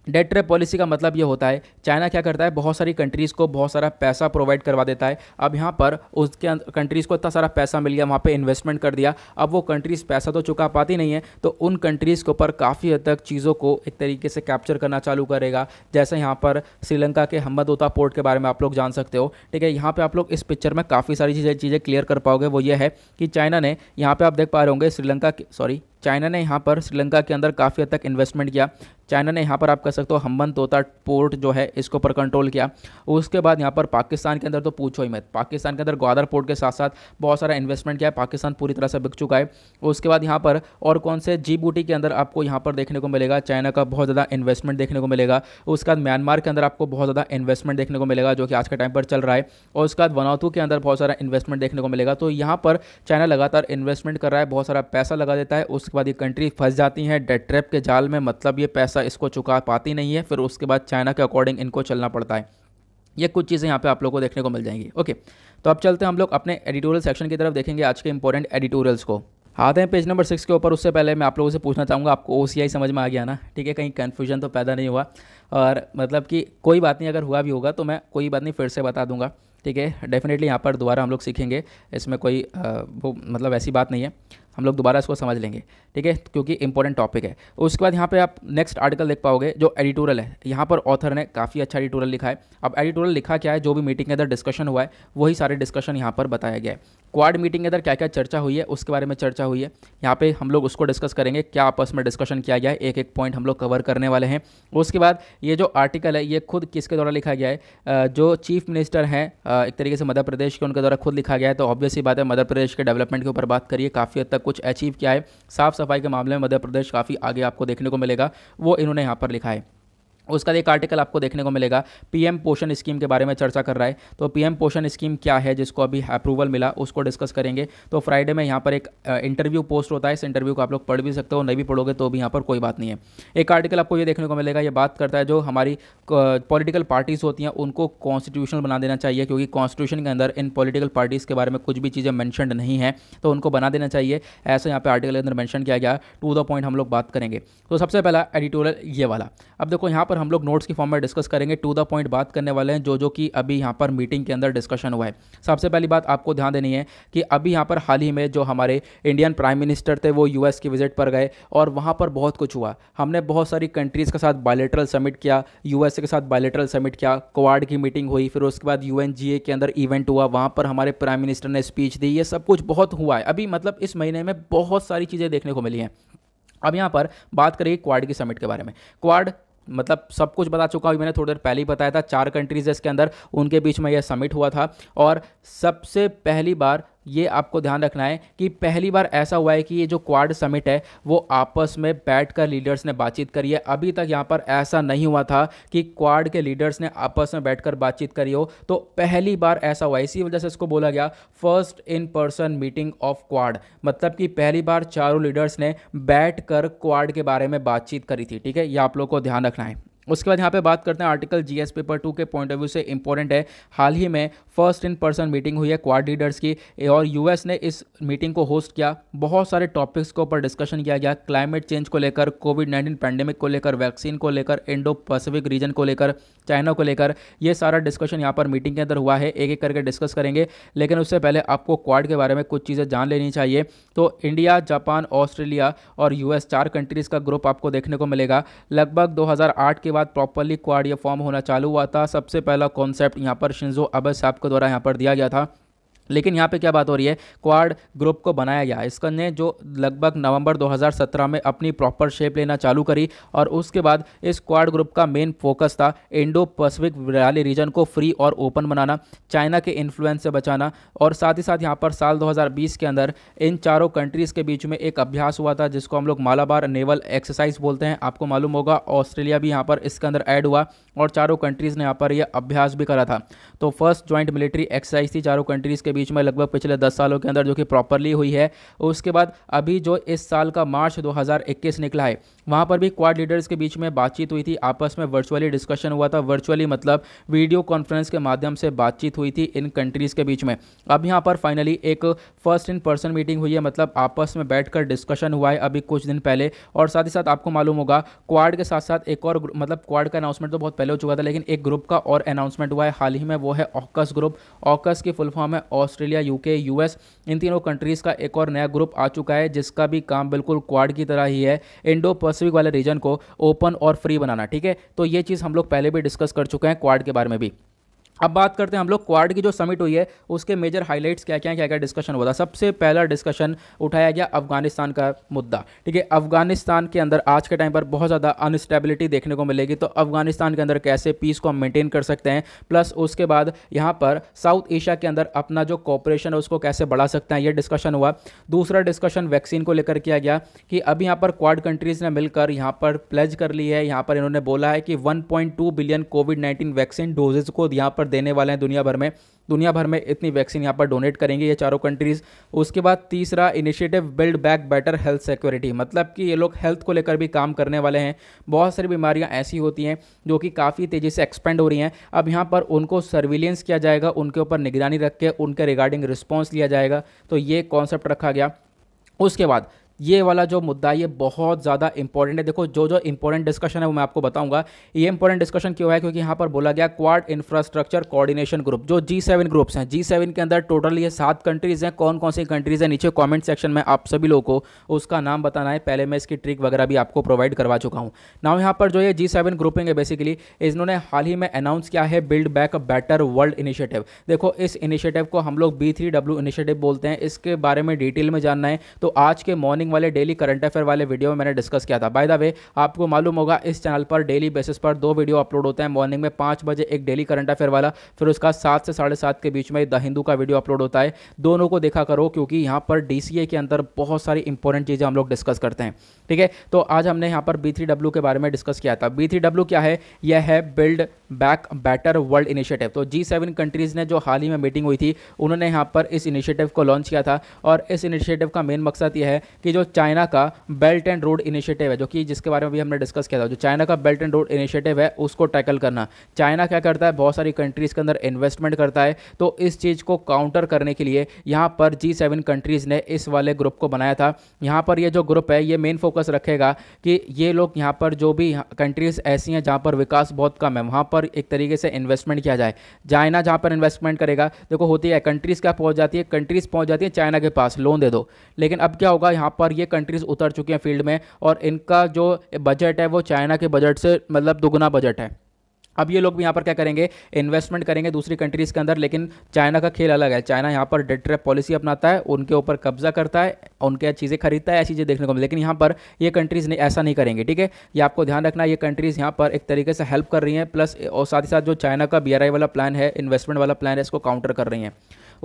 डेट ट्रैप पॉलिसी का मतलब ये होता है चाइना क्या करता है बहुत सारी कंट्रीज़ को बहुत सारा पैसा प्रोवाइड करवा देता है अब यहाँ पर उसके कंट्रीज़ को इतना सारा पैसा मिल गया वहाँ पे इन्वेस्टमेंट कर दिया अब वो कंट्रीज़ पैसा तो चुका पाती नहीं है तो उन कंट्रीज़ के ऊपर काफ़ी हद तक चीज़ों को एक तरीके से कैप्चर करना चालू करेगा जैसे यहाँ पर श्रीलंका के हम्मदोता पोर्ट के बारे में आप लोग जान सकते हो ठीक है यहाँ पर आप लोग इस पिक्चर में काफ़ी सारी चीज़ें चीज़ें क्लियर कर पाओगे वो ये है कि चाइना ने यहाँ पर आप देख पा रहे होंगे श्रीलंका सॉरी चाइना ने यहाँ पर श्रीलंका के अंदर काफ़ी हद तक इन्वेस्टमेंट किया चाइना ने यहाँ पर आप कह सकते हो हम्बन तोता पोर्ट जो है इसके ऊपर कंट्रोल किया उसके बाद यहाँ पर पाकिस्तान के अंदर तो पूछो ही मत पाकिस्तान के अंदर ग्वादर पोर्ट के साथ साथ बहुत सारा इन्वेस्टमेंट किया है पाकिस्तान पूरी तरह से बिक चुका है उसके बाद यहाँ पर और कौन से जी के अंदर आपको यहाँ पर देखने को मिलेगा चाइना का बहुत ज़्यादा इन्वेस्टमेंट देखने को मिलेगा उसके बाद म्यांमार के अंदर आपको बहुत ज़्यादा इन्वेस्टमेंट देखने को मिलेगा जो कि आज के टाइम पर चल रहा है और उसके बाद वनौतू के अंदर बहुत सारा इन्वेस्टमेंट देखने को मिलेगा तो यहाँ पर चाइना लगातार इन्वेस्टमेंट कर रहा है बहुत सारा पैसा लगा देता है उस उसके बाद ये कंट्री फंस जाती हैं डेट ट्रैप के जाल में मतलब ये पैसा इसको चुका पाती नहीं है फिर उसके बाद चाइना के अकॉर्डिंग इनको चलना पड़ता है ये कुछ चीज़ें यहाँ पे आप लोगों को देखने को मिल जाएंगी ओके तो अब चलते हैं हम लोग अपने एडिटोरियल सेक्शन की तरफ देखेंगे आज के इंपॉर्टेंट एडिटोरियल्स को आते हैं पेज नंबर सिक्स के ऊपर उससे पहले मैं आप लोगों से पूछना चाहूँगा आपको ओ समझ में आ गया ना ठीक है कहीं कन्फ्यूजन तो पैदा नहीं हुआ और मतलब कि कोई बात नहीं अगर हुआ भी होगा तो मैं कोई बात नहीं फिर से बता दूंगा ठीक है डेफिनेटली यहाँ पर दोबारा हम लोग सीखेंगे इसमें कोई वो मतलब ऐसी बात नहीं है हम लोग दोबारा इसको समझ लेंगे ठीक है क्योंकि इंपॉर्टेंट टॉपिक है उसके बाद यहाँ पे आप नेक्स्ट आर्टिकल देख पाओगे जो एडिटोरियल है यहाँ पर ऑथर ने काफ़ी अच्छा एडिटोरियल लिखा है अब एडिटोरियल लिखा क्या है जो भी मीटिंग के अंदर डिस्कशन हुआ है वही सारे डिस्कशन यहाँ पर बताया गया है क्वाड मीटिंग के अंदर क्या क्या चर्चा हुई है उसके बारे में चर्चा हुई है यहाँ पे हम लोग उसको डिस्कस करेंगे क्या आपस में डिस्कशन किया गया है एक एक पॉइंट हम लोग कवर करने वाले हैं उसके बाद ये जो आर्टिकल है ये खुद किसके द्वारा लिखा गया है जो चीफ मिनिस्टर हैं एक तरीके से मध्य प्रदेश के उनके द्वारा खुद लिखा गया है तो ऑब्वियसली बात है मध्य प्रदेश के डेवलपमेंट के ऊपर बात करिए काफ़ी हद तक कुछ अचीव किया है साफ सफाई के मामले में मध्य प्रदेश काफ़ी आगे आपको देखने को मिलेगा वो इन्होंने यहाँ पर लिखा है उसका एक आर्टिकल आपको देखने को मिलेगा पीएम पोषण स्कीम के बारे में चर्चा कर रहा है तो पीएम पोषण स्कीम क्या है जिसको अभी अप्रूवल मिला उसको डिस्कस करेंगे तो फ्राइडे में यहाँ पर एक इंटरव्यू पोस्ट होता है इस इंटरव्यू को आप लोग पढ़ भी सकते हो नहीं भी पढ़ोगे तो भी यहाँ पर कोई बात नहीं है एक आर्टिकल आपको ये देखने को मिलेगा ये बात करता है जो हमारी पॉलिटिकल पार्टीज़ होती हैं उनको कॉन्स्टिट्यूशनल बना देना चाहिए क्योंकि कॉन्स्टिट्यूशन के अंदर इन पॉलिटिकल पार्टीज़ के बारे में कुछ भी चीज़ें मैंशनड नहीं है तो उनको बना देना चाहिए ऐसे यहाँ पर आर्टिकल के अंदर मैंशन किया गया टू द पॉइंट हम लोग बात करेंगे तो सबसे पहला एडिटोरियल ये वाला अब देखो यहाँ पर हम लोग नोट्स की फॉर्म में डिस्कस करेंगे टू द पॉइंट बात करने वाले हैं जो जो कि अभी यहाँ पर मीटिंग के अंदर डिस्कशन हुआ है सबसे पहली बात आपको ध्यान देनी है कि अभी यहाँ पर हाल ही में जो हमारे इंडियन प्राइम मिनिस्टर थे वो यूएस की विजिट पर गए और वहाँ पर बहुत कुछ हुआ हमने बहुत सारी कंट्रीज़ के साथ बायलेटरल समिट किया यूएस के साथ बायलेटरल समिट किया क्वाड की मीटिंग हुई फिर उसके बाद यू के अंदर इवेंट हुआ वहाँ पर हमारे प्राइम मिनिस्टर ने स्पीच दी ये सब कुछ बहुत हुआ है अभी मतलब इस महीने में बहुत सारी चीज़ें देखने को मिली हैं अब यहाँ पर बात करिए क्वाड की समिट के बारे में क्वाड मतलब सब कुछ बता चुका हूँ मैंने थोड़ी देर पहले ही बताया था चार कंट्रीज़ इसके अंदर उनके बीच में यह समिट हुआ था और सबसे पहली बार ये आपको ध्यान रखना है कि पहली बार ऐसा हुआ है कि ये जो क्वाड समिट है वो आपस में बैठकर लीडर्स ने बातचीत करी है अभी तक यहाँ पर ऐसा नहीं हुआ था कि क्वाड के लीडर्स ने आपस में बैठकर बातचीत करी हो तो पहली बार ऐसा हुआ इसी वजह से इसको बोला गया first in person meeting of Quad मतलब कि पहली बार चारों लीडर्स ने बैठ कर क्वाड के बारे में बातचीत करी थी ठीक है ये आप लोग को ध्यान रखना है उसके बाद यहाँ पे बात करते हैं आर्टिकल जीएस पेपर टू के पॉइंट ऑफ व्यू से इंपॉर्टेंट है हाल ही में फर्स्ट इन पर्सन मीटिंग हुई है क्वाड लीडर्स की और यूएस ने इस मीटिंग को होस्ट किया बहुत सारे टॉपिक्स के ऊपर डिस्कशन किया गया क्लाइमेट चेंज को लेकर कोविड नाइन्टीन पैंडेमिक को लेकर वैक्सीन को लेकर इंडो पैसिफिक रीजन को लेकर चाइना को लेकर ये सारा डिस्कशन यहाँ पर मीटिंग के अंदर हुआ है एक एक करके डिस्कस करेंगे लेकिन उससे पहले आपको क्वाड के बारे में कुछ चीज़ें जान लेनी चाहिए तो इंडिया जापान ऑस्ट्रेलिया और यूएस चार कंट्रीज़ का ग्रुप आपको देखने को मिलेगा लगभग दो के बाद बाद प्रॉपरली क्वाड ये फॉर्म होना चालू हुआ था सबसे पहला कॉन्सेप्ट यहाँ पर शिंजो अबे साहब के द्वारा यहाँ पर दिया गया था लेकिन यहाँ पे क्या बात हो रही है क्वाड ग्रुप को बनाया गया इसका ने जो लगभग नवंबर 2017 में अपनी प्रॉपर शेप लेना चालू करी और उसके बाद इस क्वाड ग्रुप का मेन फोकस था इंडो पैसिफिक वाले रीजन को फ्री और ओपन बनाना चाइना के इन्फ्लुएंस से बचाना और साथ ही साथ यहाँ पर साल 2020 के अंदर इन चारों कंट्रीज़ के बीच में एक अभ्यास हुआ था जिसको हम लोग मालाबार नेवल एक्सरसाइज बोलते हैं आपको मालूम होगा ऑस्ट्रेलिया भी यहाँ पर इसके अंदर ऐड हुआ और चारों कंट्रीज़ ने यहाँ पर यह अभ्यास भी करा था तो फर्स्ट जॉइंट मिलिट्री एक्सरसाइज थी चारों कंट्रीज़ के बीच में लगभग पिछले दस सालों के अंदर जो कि प्रॉपरली हुई है उसके बाद अभी जो इस साल का मार्च 2021 निकला है वहाँ पर भी क्वाड लीडर्स के बीच में बातचीत हुई थी आपस में वर्चुअली डिस्कशन हुआ था वर्चुअली मतलब वीडियो कॉन्फ्रेंस के माध्यम से बातचीत हुई थी इन कंट्रीज़ के बीच में अब यहाँ पर फाइनली एक फर्स्ट इन पर्सन मीटिंग हुई है मतलब आपस में बैठ डिस्कशन हुआ है अभी कुछ दिन पहले और साथ ही साथ आपको मालूम होगा क्वाड के साथ साथ एक और मतलब क्वाड का अनाउंसमेंट तो बहुत पहले हो चुका था लेकिन एक ग्रुप का और अनाउंसमेंट हुआ है हाल ही में वो है ऑकस ग्रुप ऑकस की फुल फॉर्म है ऑस्ट्रेलिया यूके यूएस इन तीनों कंट्रीज़ का एक और नया ग्रुप आ चुका है जिसका भी काम बिल्कुल क्वाड की तरह ही है इंडो पैसिफिक वाले रीजन को ओपन और फ्री बनाना ठीक है तो ये चीज़ हम लोग पहले भी डिस्कस कर चुके हैं क्वाड के बारे में भी अब बात करते हैं हम लोग क्वाड की जो समिट हुई है उसके मेजर हाईलाइट्स क्या क्या क्या क्या डिस्कशन हुआ था सबसे पहला डिस्कशन उठाया गया अफगानिस्तान का मुद्दा ठीक है अफगानिस्तान के अंदर आज के टाइम पर बहुत ज़्यादा अनस्टेबिलिटी देखने को मिलेगी तो अफगानिस्तान के अंदर कैसे पीस को हम मेनटेन कर सकते हैं प्लस उसके बाद यहाँ पर साउथ एशिया के अंदर अपना जो कॉपरेशन है उसको कैसे बढ़ा सकते हैं ये डिस्कशन हुआ दूसरा डिस्कशन वैक्सीन को लेकर किया गया कि अभी यहाँ पर क्वाड कंट्रीज़ ने मिलकर यहाँ पर प्लेज कर ली है यहाँ पर इन्होंने बोला है कि one billion COVID nineteen vaccine doses को यहाँ पर देने वाले हैं दुनिया भर में दुनिया भर में इतनी वैक्सीन यहाँ पर डोनेट करेंगे ये चारों कंट्रीज़ उसके बाद तीसरा initiative build back better health security मतलब कि ये लोग हेल्थ को लेकर भी काम करने वाले हैं बहुत सारी बीमारियाँ ऐसी होती हैं जो कि काफ़ी तेज़ी से एक्सपेंड हो रही हैं अब यहाँ पर उनको सर्विलेंस किया जाएगा उनके ऊपर निगरानी रख के उनके रिगार्डिंग रिस्पॉन्स लिया जाएगा तो ये कॉन्सेप्ट रखा गया उसके बाद ये वाला जो मुद्दा ये बहुत ज़्यादा इंपॉर्टेंट है देखो जो जो इंपॉर्टेंट डिस्कशन है वो मैं आपको बताऊंगा ये इंपॉर्टेंट डिस्कशन क्यों है क्योंकि यहाँ पर बोला गया क्वाड इंफ्रास्ट्रक्चर कोऑर्डिनेशन ग्रुप जो जी सेवन ग्रुप्स हैं जी सेवन के अंदर टोटल ये सात कंट्रीज़ हैं कौन कौन सी कंट्रीज़ हैं नीचे कॉमेंट सेक्शन में आप सभी लोगों को उसका नाम बताना है पहले मैं इसकी ट्रिक वगैरह भी आपको प्रोवाइड करवा चुका हूँ नाउ यहाँ पर जो ये जी सेवन ग्रुपिंग है बेसिकली इन्होंने हाल ही में अनाउंस किया है build back a better world initiative देखो इस इनिशिएटिव को हम लोग बी थ्री डब्ल्यू इनिशिएटिव बोलते हैं इसके बारे में डिटेल में जानना है तो आज के मॉर्निंग ट्रेडिंग वाले डेली करंट अफेयर वाले वीडियो में मैंने डिस्कस किया था बाय द वे आपको मालूम होगा इस चैनल पर डेली बेसिस पर दो वीडियो अपलोड होते हैं मॉर्निंग में पाँच बजे एक डेली करंट अफेयर वाला फिर उसका सात से साढ़े सात के बीच में द हिंदू का वीडियो अपलोड होता है दोनों को देखा करो क्योंकि यहाँ पर डी के अंदर बहुत सारी इंपॉर्टेंट चीज़ें हम लोग डिस्कस करते हैं ठीक है तो आज हमने यहाँ पर बी के बारे में डिस्कस किया था बी क्या है यह है build back better world initiative तो जी सेवन कंट्रीज़ ने जो हाल ही में मीटिंग हुई थी उन्होंने यहाँ पर इस इनिशिएटिव को लॉन्च किया था और इस इनिशिएटिव का मेन मकसद यह है कि जो चाइना का बेल्ट एंड रोड इनिशिएटिव है जो कि जिसके बारे में भी हमने डिस्कस किया था जो चाइना का बेल्ट एंड रोड इनिशिएटिव है उसको टैकल करना चाइना क्या करता है बहुत सारी कंट्रीज़ के अंदर इन्वेस्टमेंट करता है तो इस चीज़ को काउंटर करने के लिए यहाँ पर जी सेवन कंट्रीज़ ने इस वाले ग्रुप को बनाया था यहाँ पर ये जो ग्रुप है ये मेन फोकस रखेगा कि ये लोग यहाँ पर जो भी कंट्रीज़ ऐसी हैं जहाँ पर विकास बहुत कम है वहाँ पर पर एक तरीके से इन्वेस्टमेंट किया जाए चाइना जहाँ पर इन्वेस्टमेंट करेगा देखो होती है कंट्रीज़ क्या पहुँच जाती है कंट्रीज़ पहुँच जाती है चाइना के पास लोन दे दो लेकिन अब क्या होगा यहाँ पर ये कंट्रीज़ उतर चुकी हैं फील्ड में और इनका जो बजट है वो चाइना के बजट से मतलब दोगुना बजट है अब ये लोग भी यहाँ पर क्या करेंगे इन्वेस्टमेंट करेंगे दूसरी कंट्रीज़ के अंदर लेकिन चाइना का खेल अलग है चाइना यहाँ पर डेड ट्रैप पॉलिसी अपनाता है उनके ऊपर कब्जा करता है उनके चीज़ें खरीदता है ऐसी चीज़ें देखने को मिलती लेकिन यहाँ पर ये कंट्रीज़ ने ऐसा नहीं करेंगे ठीक है ये आपको ध्यान रखना ये कंट्रीज़ यहाँ पर एक तरीके से हेल्प कर रही हैं प्लस और साथ ही साथ जो चाइना का बी वाला प्लान है इन्वेस्टमेंट वाला प्लान है इसको काउंटर कर रही हैं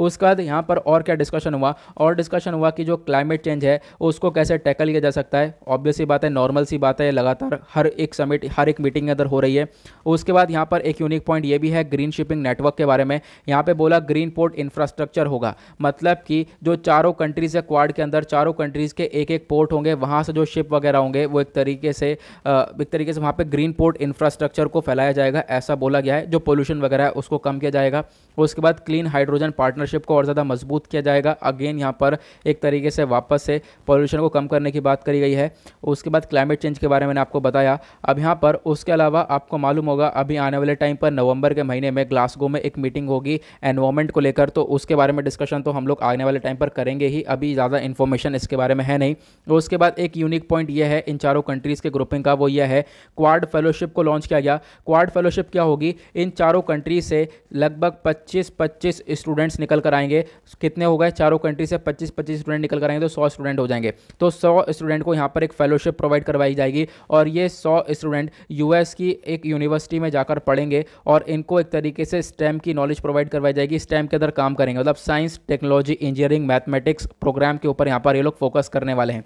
उसके बाद यहाँ पर और क्या डिस्कशन हुआ और डिस्कशन हुआ कि जो क्लाइमेट चेंज है उसको कैसे टैकल किया जा सकता है ऑब्वियस बात है नॉर्मल सी बात है लगातार हर एक समिट हर एक मीटिंग अंदर हो रही है उसके बाद यहाँ पर एक यूनिक पॉइंट ये भी है ग्रीन शिपिंग नेटवर्क के बारे में यहाँ पर बोला ग्रीन पोर्ट इंफ्रास्ट्रक्चर होगा मतलब कि जो चारों कंट्रीज़ है क्वाड के अंदर चारों कंट्रीज़ के एक एक पोर्ट होंगे वहाँ से जो शिप वगैरह होंगे वो एक तरीके से एक तरीके से वहाँ पर ग्रीन पोर्ट इंफ्रास्ट्रक्चर को फैलाया जाएगा ऐसा बोला गया है जो पोल्यूशन वगैरह है उसको कम किया जाएगा उसके बाद क्लीन हाइड्रोजन पार्टनरशिप को और ज़्यादा मजबूत किया जाएगा अगेन यहाँ पर एक तरीके से वापस से पॉल्यूशन को कम करने की बात करी गई है उसके बाद क्लाइमेट चेंज के बारे में मैंने आपको बताया अब यहाँ पर उसके अलावा आपको मालूम होगा अभी आने वाले टाइम पर नवंबर के महीने में ग्लासगो में एक मीटिंग होगी एनवायरमेंट को लेकर तो उसके बारे में डिस्कशन तो हम लोग आने वाले टाइम पर करेंगे ही अभी ज़्यादा इन्फॉर्मेशन इसके बारे में है नहीं उसके बाद एक यूनिक पॉइंट यह है इन चारों कंट्रीज़ के ग्रुपिंग का वो यह है क्वाड फेलोशिप को लॉन्च किया गया क्वाड फेलोशिप क्या होगी इन चारों कंट्रीज से लगभग 25 25 स्टूडेंट्स निकल कर आएंगे कितने हो गए चारों कंट्री से 25 25 स्टूडेंट निकल कर आएंगे तो 100 स्टूडेंट हो जाएंगे तो 100 स्टूडेंट को यहाँ पर एक फेलोशिप प्रोवाइड करवाई जाएगी और ये 100 स्टूडेंट यूएस की एक यूनिवर्सिटी में जाकर पढ़ेंगे और इनको एक तरीके से स्टेम की नॉलेज प्रोवाइड करवाई जाएगी स्टेम के अंदर काम करेंगे मतलब science technology engineering mathematics programme के ऊपर यहाँ पर ये लोग फोकस करने वाले हैं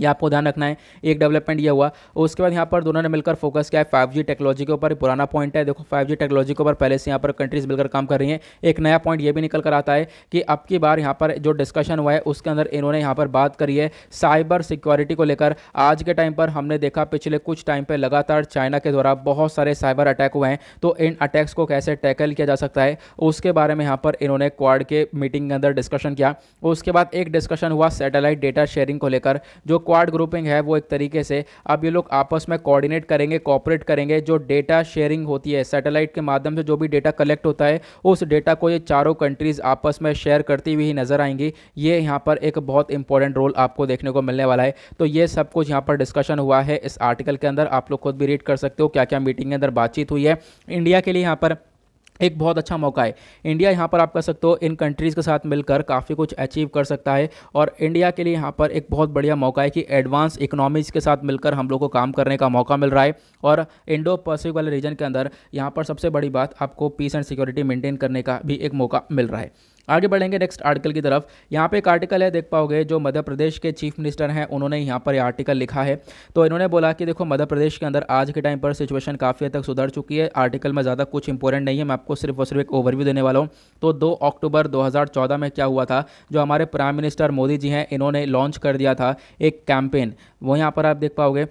यह आपको ध्यान रखना है एक डेवलपमेंट यह हुआ और उसके बाद यहाँ पर दोनों ने मिलकर फोकस किया है फाइव जी टेक्नोलॉजी के ऊपर पुराना पॉइंट है देखो फाइव जी टेक्नोलॉजी के ऊपर पहले से यहाँ पर कंट्रीज मिलकर काम कर रही हैं एक नया पॉइंट ये भी निकल कर आता है कि अब की बार यहाँ पर जो डिस्कशन हुआ है उसके अंदर इन्होंने यहाँ पर बात करी है साइबर सिक्योरिटी को लेकर आज के टाइम पर हमने देखा पिछले कुछ टाइम पर लगातार चाइना के द्वारा बहुत सारे साइबर अटैक हुए हैं तो इन अटैक्स को कैसे टैकल किया जा सकता है उसके बारे में यहाँ पर इन्होंने क्वाड के मीटिंग के अंदर डिस्कशन किया उसके बाद एक डिस्कशन हुआ सैटेलाइट डेटा शेयरिंग को लेकर जो क्वाड ग्रुपिंग है वो एक तरीके से अब ये लोग आपस में कोऑर्डिनेट करेंगे कॉपरेट करेंगे जो डेटा शेयरिंग होती है सैटेलाइट के माध्यम से जो भी डेटा कलेक्ट होता है उस डेटा को ये चारों कंट्रीज़ आपस में शेयर करती हुई नज़र आएंगी ये यहाँ पर एक बहुत इंपॉर्टेंट रोल आपको देखने को मिलने वाला है तो ये सब कुछ यहाँ पर डिस्कशन हुआ है इस आर्टिकल के अंदर आप लोग खुद भी रीड कर सकते हो क्या क्या मीटिंग के अंदर बातचीत हुई है इंडिया के लिए यहाँ पर एक बहुत अच्छा मौका है इंडिया यहाँ पर आप कह सकते हो इन कंट्रीज़ के साथ मिलकर काफ़ी कुछ अचीव कर सकता है और इंडिया के लिए यहाँ पर एक बहुत बढ़िया मौका है कि एडवांस इकोनॉमीज़ के साथ मिलकर हम लोग को काम करने का मौका मिल रहा है और इंडो पैसिफिक वाले रीजन के अंदर यहाँ पर सबसे बड़ी बात आपको पीस एंड सिक्योरिटी मेंटेन करने का भी एक मौका मिल रहा है आगे बढ़ेंगे नेक्स्ट आर्टिकल की तरफ यहाँ पे एक आर्टिकल है देख पाओगे जो मध्य प्रदेश के चीफ मिनिस्टर हैं उन्होंने यहाँ पर आर्टिकल लिखा है तो इन्होंने बोला कि देखो मध्य प्रदेश के अंदर आज के टाइम पर सिचुएशन काफ़ी हद तक सुधर चुकी है आर्टिकल में ज़्यादा कुछ इंपॉर्टेंट नहीं है मैं आपको सिर्फ और सिर्फ एक ओवरव्यू देने वाला हूँ तो दो अक्टूबर दो में क्या हुआ था जो हमारे प्राइम मिनिस्टर मोदी जी हैं इन्होंने लॉन्च कर दिया था एक कैंपेन वो यहाँ पर आप देख पाओगे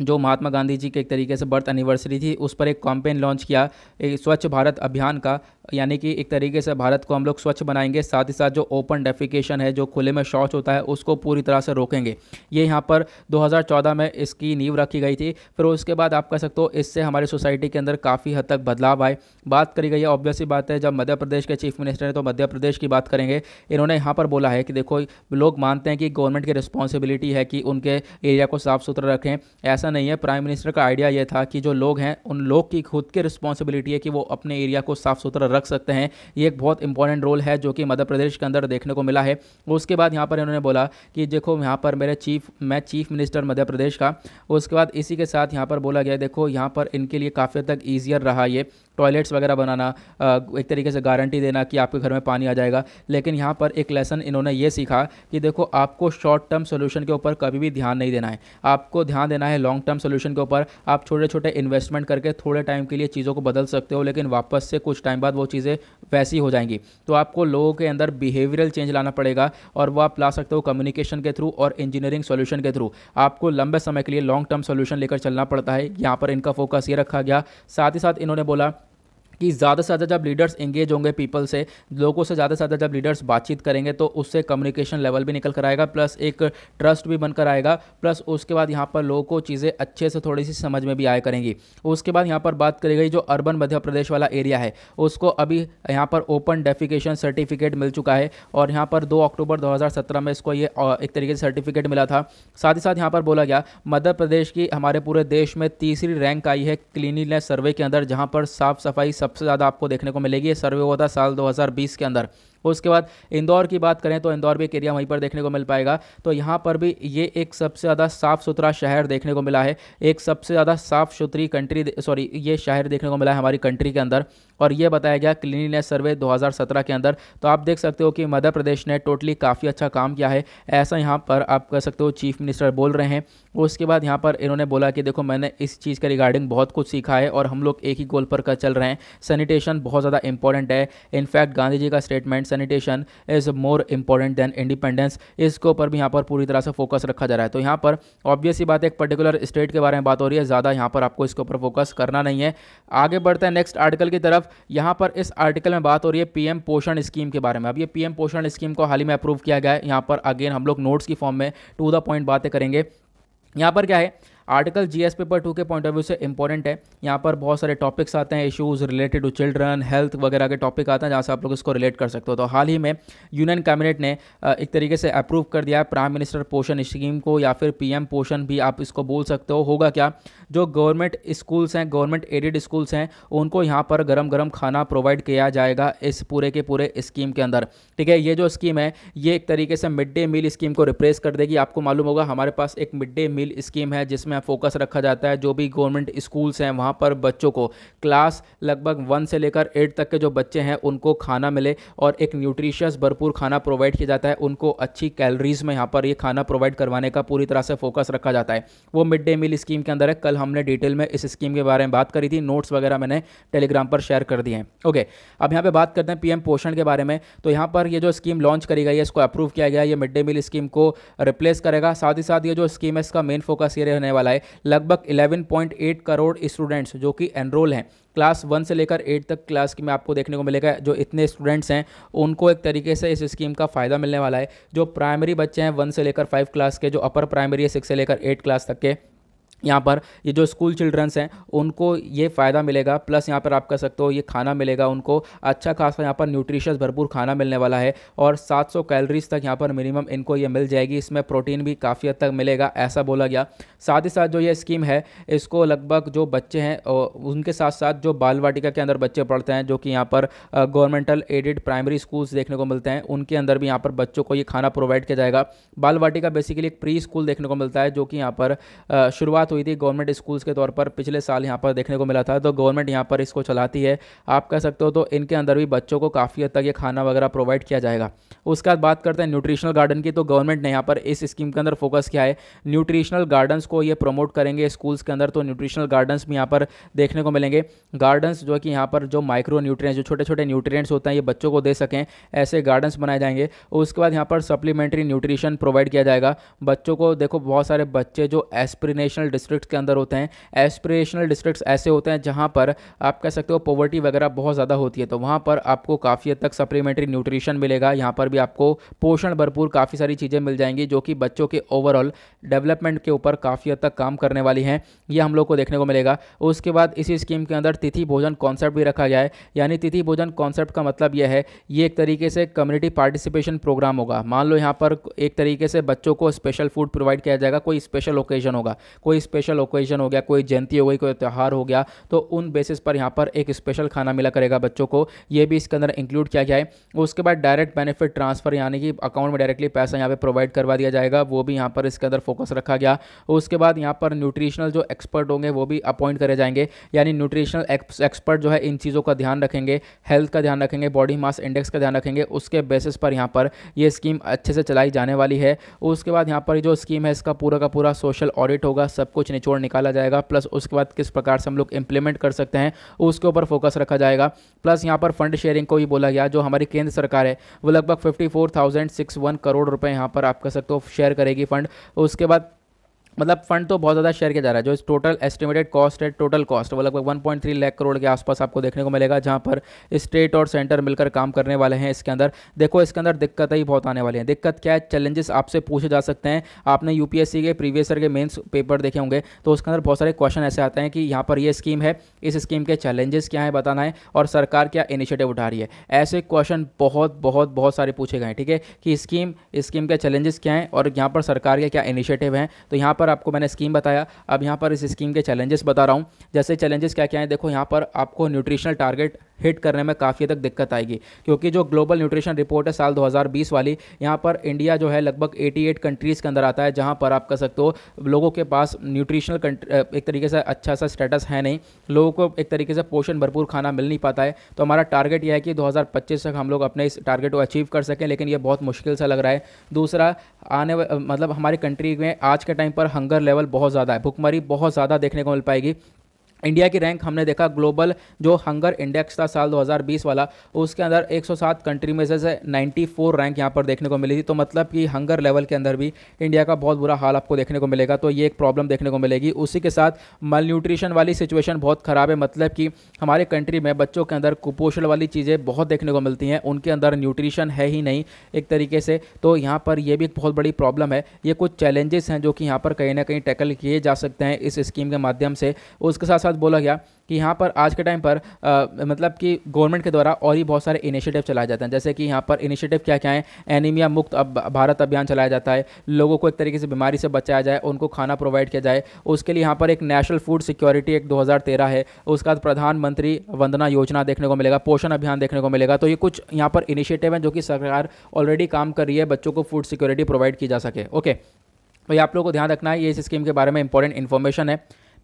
जो महात्मा गांधी जी के एक तरीके से बर्थ एनिवर्सरी थी उस पर एक कैंपेन लॉन्च किया एक स्वच्छ भारत अभियान का यानी कि एक तरीके से भारत को हम लोग स्वच्छ बनाएंगे साथ ही साथ जो ओपन डेफिकेशन है जो खुले में शौच होता है उसको पूरी तरह से रोकेंगे ये यहाँ पर 2014 में इसकी नींव रखी गई थी फिर उसके बाद आप कह सकते हो इससे हमारी सोसाइटी के अंदर काफ़ी हद तक बदलाव आए बात करी गई है ऑब्वियसली बात है जब मध्य प्रदेश के चीफ मिनिस्टर हैं तो मध्य प्रदेश की बात करेंगे इन्होंने यहाँ पर बोला है कि देखो लोग मानते हैं कि गवर्नमेंट की रिस्पॉन्सिबिलिटी है कि उनके एरिया को साफ़ सुथरा रखें ऐसा नहीं है प्राइम मिनिस्टर का आइडिया ये था कि जो लोग हैं उन लोग की खुद की रिस्पॉन्सिबिलिटी है कि वो अपने एरिया को साफ़ सुथरा रख सकते हैं ये एक बहुत इंपॉर्टेंट रोल है जो कि मध्य प्रदेश के अंदर देखने को मिला है उसके बाद यहाँ पर इन्होंने बोला कि देखो यहाँ पर मेरे चीफ मैं चीफ मिनिस्टर मध्य प्रदेश का उसके बाद इसी के साथ यहाँ पर बोला गया देखो यहाँ पर इनके लिए काफ़ी तक ईजियर रहा ये टॉयलेट्स वगैरह बनाना एक तरीके से गारंटी देना कि आपके घर में पानी आ जाएगा लेकिन यहाँ पर एक लेसन इन्होंने ये सीखा कि देखो आपको शॉर्ट टर्म सोल्यूशन के ऊपर कभी भी ध्यान नहीं देना है आपको ध्यान देना है लॉन्ग टर्म सोल्यूशन के ऊपर आप छोटे छोटे इन्वेस्टमेंट करके थोड़े टाइम के लिए चीज़ों को बदल सकते हो लेकिन वापस से कुछ टाइम बाद वो चीज़ें वैसी हो जाएंगी तो आपको लोगों के अंदर बिहेवियरल चेंज लाना पड़ेगा और वो आप ला सकते हो कम्युनिकेशन के थ्रू और इंजीनियरिंग सोल्यूशन के थ्रू आपको लंबे समय के लिए लॉन्ग टर्म सोल्यूशन लेकर चलना पड़ता है यहाँ पर इनका फोकस ये रखा गया साथ ही साथ इन्होंने बोला कि ज़्यादा से ज़्यादा जब लीडर्स एंगेज होंगे पीपल से लोगों से ज़्यादा से ज़्यादा जब लीडर्स बातचीत करेंगे तो उससे कम्युनिकेशन लेवल भी निकल कर आएगा प्लस एक ट्रस्ट भी बनकर आएगा प्लस उसके बाद यहाँ पर लोगों को चीज़ें अच्छे से थोड़ी सी समझ में भी आया करेंगी उसके बाद यहाँ पर बात करी गई जो अर्बन मध्य प्रदेश वाला एरिया है उसको अभी यहाँ पर ओपन डेफिकेशन सर्टिफिकेट मिल चुका है और यहाँ पर दो अक्टूबर दो में इसको ये एक तरीके से सर्टिफिकेट मिला था साथ ही साथ यहाँ पर बोला गया मध्य प्रदेश की हमारे पूरे देश में तीसरी रैंक आई है क्लीनिनेस सर्वे के अंदर जहाँ पर साफ सफाई सब सबसे ज़्यादा आपको देखने को मिलेगी सर्वे हुआ था साल 2020 के अंदर उसके बाद इंदौर की बात करें तो इंदौर भी एक एरिया वहीं पर देखने को मिल पाएगा तो यहाँ पर भी ये एक सबसे ज़्यादा साफ़ सुथरा शहर देखने को मिला है एक सबसे ज़्यादा साफ़ सुथरी कंट्री सॉरी ये शहर देखने को मिला है हमारी कंट्री के अंदर और ये बताया गया क्लिनिनेस सर्वे 2017 के अंदर तो आप देख सकते हो कि मध्य प्रदेश ने टोटली काफ़ी अच्छा काम किया है ऐसा यहाँ पर आप कह सकते हो चीफ मिनिस्टर बोल रहे हैं उसके बाद यहाँ पर इन्होंने बोला कि देखो मैंने इस चीज़ के रिगार्डिंग बहुत कुछ सीखा है और हम लोग एक ही गोल पर चल रहे हैं सैनिटेशन बहुत ज़्यादा इंपॉर्टेंट है इनफैक्ट गांधी जी का statement and sanitation is more important than independence इसके ऊपर भी यहाँ पर पूरी तरह से फोकस रखा जा रहा है तो यहाँ पर ऑब्वियसली बात एक पर्टिकुलर स्टेट के बारे में बात हो रही है ज़्यादा यहाँ पर आपको इसके ऊपर फोकस करना नहीं है आगे बढ़ते हैं नेक्स्ट आर्टिकल की तरफ यहाँ पर इस आर्टिकल में बात हो रही है पी पोषण स्कीम के बारे में अब ये पी पोषण स्कीम को हाल ही में अप्रूव किया गया है यहाँ पर अगेन हम लोग नोट्स की फॉर्म में टू द पॉइंट बातें करेंगे यहाँ पर क्या है आर्टिकल जीएस पेपर टू के पॉइंट ऑफ व्यू से इंपॉर्टेंट है यहाँ पर बहुत सारे टॉपिक्स आते हैं issues related to children health वगैरह के टॉपिक आते हैं जहाँ से आप लोग इसको रिलेट कर सकते हो तो हाल ही में यूनियन कैबिनेट ने एक तरीके से अप्रूव कर दिया है प्राइम मिनिस्टर पोषण स्कीम को या फिर पी पोषण भी आप इसको बोल सकते हो होगा क्या जो गवर्नमेंट स्कूल्स हैं गवर्नमेंट एडेड स्कूल्स हैं उनको यहाँ पर गर्म गर्म खाना प्रोवाइड किया जाएगा इस पूरे के पूरे स्कीम के अंदर ठीक है ये जो स्कीम है ये एक तरीके से मिड डे मील स्कीम को रिप्लेस कर देगी आपको मालूम होगा हमारे पास एक मिड डे मील स्कीम है जिसमें में फोकस रखा जाता है जो भी गवर्नमेंट स्कूल्स हैं वहाँ पर बच्चों को क्लास लगभग वन से लेकर एट तक के जो बच्चे हैं उनको खाना मिले और एक न्यूट्रिशियस भरपूर खाना प्रोवाइड किया जाता है उनको अच्छी कैलरीज में यहाँ पर ये खाना प्रोवाइड करवाने का पूरी तरह से फोकस रखा जाता है वो मिड डे मील स्कीम के अंदर है कल हमने डिटेल में इस स्कीम के बारे में बात करी थी नोट्स वगैरह मैंने टेलीग्राम पर शेयर कर दिए हैं ओके अब यहाँ पर बात करते हैं पीएम पोषण के बारे में तो यहाँ पर ये जो स्कीम लॉन्च करी गई है इसको अप्रूव किया गया ये मिड डे मील स्कीम को रिप्लेस करेगा साथ ही साथ ये जो स्कीम है इसका मेन फोकस ये रहने वाला वाला है लगभग 11.8 करोड़ स्टूडेंट्स जो कि एनरोल हैं क्लास वन से लेकर एट तक क्लास की में आपको देखने को मिलेगा जो इतने स्टूडेंट्स हैं उनको एक तरीके से इस स्कीम का फ़ायदा मिलने वाला है जो प्राइमरी बच्चे हैं वन से लेकर फाइव क्लास के जो अपर प्राइमरी है सिक्स से लेकर एट क्लास तक के यहाँ पर ये जो स्कूल चिल्ड्रंस हैं उनको ये फ़ायदा मिलेगा प्लस यहाँ पर आप कह सकते हो ये खाना मिलेगा उनको अच्छा खासा यहाँ पर न्यूट्रिशस भरपूर खाना मिलने वाला है और 700 कैलोरीज तक यहाँ पर मिनिमम इनको ये मिल जाएगी इसमें प्रोटीन भी काफ़ी हद तक मिलेगा ऐसा बोला गया साथ ही साथ जो ये स्कीम है इसको लगभग जो बच्चे हैं उनके साथ साथ जो बाल वाटिका के अंदर बच्चे पढ़ते हैं जो कि यहाँ पर गवर्नमेंटल एडेड प्राइमरी स्कूल्स देखने को मिलते हैं उनके अंदर भी यहाँ पर बच्चों को ये खाना प्रोवाइड किया जाएगा बाल वाटिका बेसिकली एक प्री स्कूल देखने को मिलता है जो कि यहाँ पर शुरुआत हुई थी गवर्नमेंट स्कूल्स के तौर पर पिछले साल यहाँ पर देखने को मिला था तो गवर्नमेंट यहाँ पर इसको चलाती है आप कह सकते हो तो इनके अंदर भी बच्चों को काफ़ी हद तक ये खाना वगैरह प्रोवाइड किया जाएगा उसके बाद बात करते हैं न्यूट्रिशनल गार्डन की तो गवर्नमेंट ने यहाँ पर इस स्कीम के अंदर फोकस किया है न्यूट्रिशनल गार्डन्स को ये प्रमोट करेंगे स्कूल्स के अंदर तो न्यूट्रिशनल गार्डन्स भी यहाँ पर देखने को मिलेंगे गार्डन्स जो कि यहाँ पर जो माइक्रो न्यूट्रिय जो छोटे छोटे न्यूट्रिएंट्स होते हैं ये बच्चों को दे सकें ऐसे गार्डन्स बनाए जाएंगे उसके बाद यहाँ पर सप्लीमेंट्री न्यूट्रिशन प्रोवाइड किया जाएगा बच्चों को देखो बहुत सारे बच्चे जो एस्पिरेशनल डिस्ट्रिक्ट के अंदर होते हैं एस्पिरेशनल डिस्ट्रिक्ट्स ऐसे होते हैं जहाँ पर आप कह सकते हो पॉवर्टी वगैरह बहुत ज़्यादा होती है तो वहाँ पर आपको काफ़ी हद तक सप्लीमेंट्री न्यूट्रिशन मिलेगा यहाँ पर भी आपको पोषण भरपूर काफ़ी सारी चीज़ें मिल जाएंगी जो कि बच्चों के ओवरऑल डेवलपमेंट के ऊपर काफ़ी हद तक काम करने वाली हैं ये हम लोग को देखने को मिलेगा उसके बाद इसी स्कीम के अंदर तिथि भोजन कॉन्सेप्ट भी रखा गया है यानी तिथि भोजन कॉन्सेप्ट का मतलब यह है ये एक तरीके से कम्युनिटी पार्टिसिपेशन प्रोग्राम होगा मान लो यहाँ पर एक तरीके से बच्चों को स्पेशल फूड प्रोवाइड किया जाएगा कोई स्पेशल ओकेजन होगा कोई स्पेशल ओकेजन हो गया कोई जयंती हो गई कोई त्यौहार हो गया तो उन बेसिस पर यहाँ पर एक स्पेशल खाना मिला करेगा बच्चों को ये भी इसके अंदर इंक्लूड किया गया है उसके बाद डायरेक्ट बेनिफिट ट्रांसफ़र यानी कि अकाउंट में डायरेक्टली पैसा यहाँ पर प्रोवाइड करवा दिया जाएगा वो भी यहाँ पर इसके अंदर फोकस रखा गया उसके बाद यहाँ पर न्यूट्रिशनल जो एक्सपर्ट होंगे वो भी अपॉइंट करे जाएंगे यानी न्यूट्रिशनल एक्सपर्ट जो है इन चीज़ों का ध्यान रखेंगे हेल्थ का ध्यान रखेंगे बॉडी मास इंडेक्स का ध्यान रखेंगे उसके बेसिस पर यहाँ पर ये स्कीम अच्छे से चलाई जाने वाली है उसके बाद यहाँ पर जो स्कीम है इसका पूरा का पूरा सोशल ऑडिट होगा सब कुछ निचोड़ निकाला जाएगा प्लस उसके बाद किस प्रकार से हम लोग इंप्लीमेंट कर सकते हैं उसके ऊपर फोकस रखा जाएगा प्लस यहाँ पर फंड शेयरिंग को भी बोला गया जो हमारी केंद्र सरकार है वो लगभग फिफ्टी करोड़ रुपये यहाँ पर आप कह सकते हो शेयर करेगी फंड उसके बाद मतलब फंड तो बहुत ज़्यादा शेयर किया जा रहा है जो इस टोटल एस्टिमेटेड कॉस्ट है टोटल कॉस्ट वो लगभग 1.3 लाख करोड़ के आसपास आपको देखने को मिलेगा जहाँ पर स्टेट और सेंटर मिलकर काम करने वाले हैं इसके अंदर देखो इसके अंदर दिक्कतें ही बहुत आने वाली हैं दिक्कत क्या है चैलेंजेस आपसे पूछे जा सकते हैं आपने यू के प्रीवियस ईयर के मेन्स पेपर देखे होंगे तो उसके अंदर बहुत सारे क्वेश्चन ऐसे आते हैं कि यहाँ पर ये स्कीम है इस स्कीम के चैलेंजेस क्या है बताना है और सरकार क्या इनिशिएटिव उठा रही है ऐसे क्वेश्चन बहुत बहुत बहुत सारे पूछे गए ठीक है कि स्कीम स्कीम के चैलेंजेस क्या हैं और यहाँ पर सरकार के क्या इनिशिएटिव हैं तो यहाँ पर पर आपको मैंने स्कीम बताया अब यहाँ पर इस स्कीम के चैलेंजेस बता रहा हूँ जैसे चैलेंजेस क्या क्या हैं देखो यहाँ पर आपको न्यूट्रिशनल टारगेट हिट करने में काफ़ी तक दिक्कत आएगी क्योंकि जो ग्लोबल न्यूट्रिशन रिपोर्ट है साल 2020 वाली यहाँ पर इंडिया जो है लगभग 88 कंट्रीज़ के अंदर आता है जहाँ पर आप कह सकते हो लोगों के पास न्यूट्रिशनल एक तरीके से अच्छा सा स्टेटस है नहीं लोगों को एक तरीके से पोषण भरपूर खाना मिल नहीं पाता है तो हमारा टारगेट यह है कि दो तक हम लोग अपने इस टारगेट को अचीव कर सकें लेकिन यह बहुत मुश्किल सा लग रहा है दूसरा आने मतलब हमारी कंट्री में आज के टाइम पर हंगर लेवल बहुत ज़्यादा है भुखमरी बहुत ज़्यादा देखने को मिल पाएगी इंडिया की रैंक हमने देखा ग्लोबल जो हंगर इंडेक्स था साल 2020 वाला उसके अंदर 107 कंट्री में से 94 रैंक यहाँ पर देखने को मिली थी तो मतलब कि हंगर लेवल के अंदर भी इंडिया का बहुत बुरा हाल आपको देखने को मिलेगा तो ये एक प्रॉब्लम देखने को मिलेगी उसी के साथ मल न्यूट्रिशन वाली सिचुएशन बहुत ख़राब है मतलब कि हमारे कंट्री में बच्चों के अंदर कुपोषण वाली चीज़ें बहुत देखने को मिलती हैं उनके अंदर न्यूट्रिशन है ही नहीं एक तरीके से तो यहाँ पर यह भी एक बहुत बड़ी प्रॉब्लम है ये कुछ चैलेंजेस हैं जो कि यहाँ पर कहीं ना कहीं टैकल किए जा सकते हैं इस स्कीम के माध्यम से उसके साथ साथ साथ बोला गया कि यहाँ पर आज के टाइम पर आ, मतलब कि गवर्नमेंट के द्वारा और ही बहुत सारे इनिशिएटिव चलाए जाते हैं जैसे कि यहाँ पर इनिशिएटिव क्या क्या है एनीमिया मुक्त अब भारत अभियान चलाया जाता है लोगों को एक तरीके से बीमारी से बचाया जाए उनको खाना प्रोवाइड किया जाए उसके लिए यहाँ पर एक नेशनल फूड सिक्योरिटी एक दो है उसके बाद प्रधानमंत्री वंदना योजना देखने को मिलेगा पोषण अभियान देखने को मिलेगा तो ये कुछ यहाँ पर इनिशिएटिव हैं जो कि सरकार ऑलरेडी काम कर रही है बच्चों को फूड सिक्योरिटी प्रोवाइड की जा सके ओके तो आप लोगों को ध्यान रखना है ये इस स्कीम के बारे में इंपॉर्टेंट इन्फॉर्मेशन है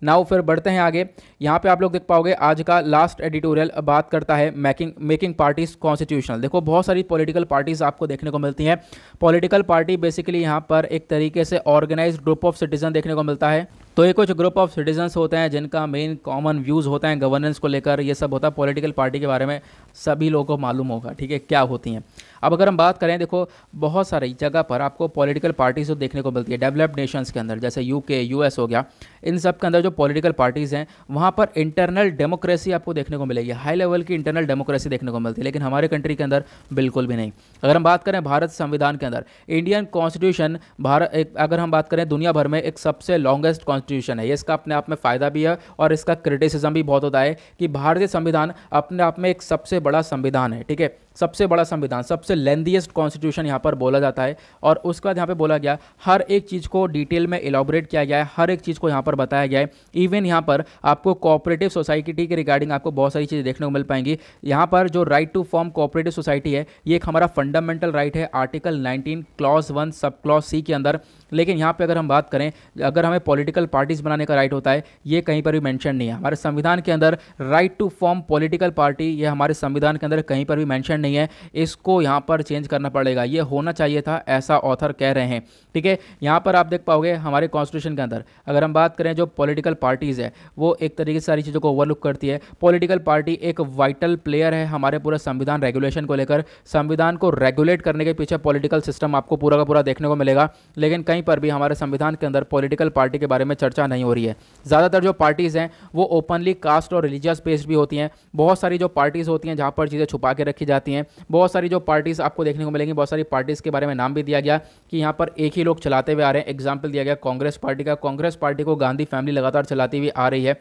नाउ फिर बढ़ते हैं आगे यहाँ पे आप लोग देख पाओगे आज का लास्ट एडिटोरियल बात करता है मेकिंग मेकिंग पार्टीज कॉन्स्टिट्यूशनल देखो बहुत सारी पॉलिटिकल पार्टीज़ आपको देखने को मिलती हैं पॉलिटिकल पार्टी बेसिकली यहाँ पर एक तरीके से ऑर्गेनाइज ग्रुप ऑफ सिटीजन देखने को मिलता है तो ये कुछ ग्रुप ऑफ सिटीजन्स होते हैं जिनका मेन कॉमन व्यूज़ होता है गवर्नेंस को लेकर ये सब होता है पॉलिटिकल पार्टी के बारे में सभी लोगों को मालूम होगा ठीक है क्या होती हैं अब अगर हम बात करें देखो बहुत सारी जगह पर आपको पॉलिटिकल पार्टीज़ तो देखने को मिलती है डेवलप्ड नेशंस के अंदर जैसे यू के यूएस हो गया इन सब के अंदर जो पॉलिटिकल पार्टीज़ हैं वहाँ पर इंटरनल डेमोक्रेसी आपको देखने को मिलेगी हाई लेवल की इंटरनल डेमोक्रेसी देखने को मिलती है लेकिन हमारे कंट्री के अंदर बिल्कुल भी नहीं अगर हम बात करें भारत संविधान के अंदर इंडियन कॉन्स्टिट्यूशन भारत अगर हम बात करें दुनिया भर में एक सबसे लॉन्गेस्ट कॉन्स्टिट्यूशन है इसका अपने आप में फ़ायदा भी है और इसका क्रिटिसिज्म भी बहुत होता है कि भारतीय संविधान अपने आप में एक सबसे बड़ा संविधान है ठीक है सबसे बड़ा संविधान सबसे लेंदीएस्ट कॉन्स्टिट्यूशन यहाँ पर बोला जाता है और उसके बाद यहाँ पे बोला गया हर एक चीज़ को डिटेल में इलाबोरेट किया गया है हर एक चीज़ को यहाँ पर बताया गया है इवन यहाँ पर आपको कोऑपरेटिव सोसाइटी के रिगार्डिंग आपको बहुत सारी चीज़ें देखने को मिल पाएंगी यहाँ पर जो right to form cooperative society है ये एक हमारा फंडामेंटल राइट है article nineteen clause one sub clause C के अंदर लेकिन यहाँ पर अगर हम बात करें अगर हमें पॉलिटिकल पार्टीज़ बनाने का राइट होता है ये कहीं पर भी मैंशन नहीं है हमारे संविधान के अंदर right to form political party ये हमारे संविधान के अंदर कहीं पर भी मैंशन नहीं है इसको यहाँ पर चेंज करना पड़ेगा ये होना चाहिए था ऐसा ऑथर कह रहे हैं ठीक है यहाँ पर आप देख पाओगे हमारे कॉन्स्टिट्यूशन के अंदर अगर हम बात करें जो पॉलिटिकल पार्टीज़ है वो एक तरीके से सारी चीज़ों को ओवरलुक करती है पॉलिटिकल पार्टी एक वाइटल प्लेयर है हमारे पूरे संविधान रेगुलेशन को लेकर संविधान को रेगुलेट करने के पीछे पॉलिटिकल सिस्टम आपको पूरा का पूरा देखने को मिलेगा लेकिन कहीं पर भी हमारे संविधान के अंदर पॉलिटिकल पार्टी के बारे में चर्चा नहीं हो रही है ज़्यादातर जो पार्टीज़ हैं वो ओपनली कास्ट और रिलीजियस बेस्ड भी होती हैं बहुत सारी जो पार्टीज़ होती हैं जहाँ पर चीज़ें छुपा के रखी जाती हैं करती हैं बहुत सारी जो पार्टीज़ आपको देखने को मिलेंगी बहुत सारी पार्टीज़ के बारे में नाम भी दिया गया कि यहाँ पर एक ही लोग चलाते हुए आ रहे हैं एग्जाम्पल दिया गया कांग्रेस पार्टी का कांग्रेस पार्टी को गांधी फैमिली लगातार चलाती हुई आ रही है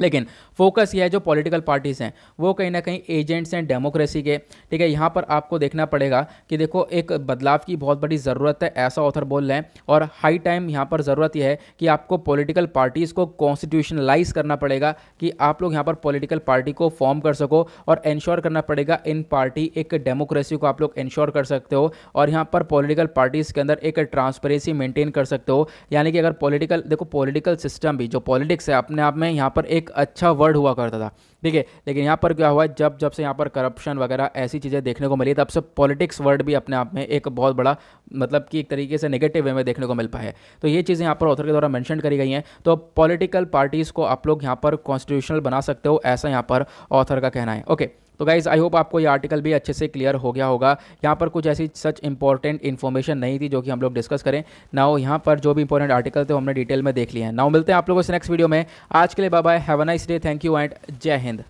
लेकिन फोकस ये है जो पॉलिटिकल पार्टीज़ हैं वो कहीं ना कहीं एजेंट्स हैं डेमोक्रेसी के ठीक है यहाँ पर आपको देखना पड़ेगा कि देखो एक बदलाव की बहुत बड़ी ज़रूरत है ऐसा ऑथर बोल रहे हैं और हाई टाइम यहाँ पर ज़रूरत यह है कि आपको पॉलिटिकल पार्टीज़ को कॉन्स्टिट्यूशनलाइज करना पड़ेगा कि आप लोग यहाँ पर पोलिटिकल पार्टी को फॉर्म कर सको और इन्श्योर करना पड़ेगा इन पार्टी एक डेमोक्रेसी को आप लोग इंश्योर कर सकते हो और यहाँ पर पोलिटिकल पार्टीज़ के अंदर एक ट्रांसपेरेंसी मेंटेन कर सकते हो यानी कि अगर पोलिटिकल देखो पोलिटिकल सिस्टम भी जो पॉलिटिक्स है अपने आप में यहाँ पर एक अच्छा वर्ड हुआ करता था ठीक है लेकिन यहाँ पर क्या हुआ जब जब से यहाँ पर करप्शन वगैरह ऐसी चीज़ें देखने को मिली तब से पॉलिटिक्स वर्ड भी अपने आप में एक बहुत बड़ा मतलब कि एक तरीके से नेगेटिव वे में देखने को मिल पाया है तो ये चीज़ें यहाँ पर ऑथर के द्वारा मैंशन करी गई हैं तो पॉलिटिकल पार्टीज़ को आप लोग यहाँ पर कॉन्स्टिट्यूशनल बना सकते हो ऐसा यहाँ पर ऑथर का कहना है ओके तो गाइज़ आई होप आपको ये आर्टिकल भी अच्छे से क्लियर हो गया होगा यहाँ पर कुछ ऐसी सच इंपॉर्टेंट इन्फॉर्मेशन नहीं थी जो कि हम लोग डिस्कस करें ना हो यहाँ पर जो भी इंपॉर्टेंट आर्टिकल थे हमने डिटेल में देख लिए हैं नाउ मिलते हैं आप लोगों से नेक्स्ट वीडियो में आज के लिए bye have a nice day thank you and जय हिंद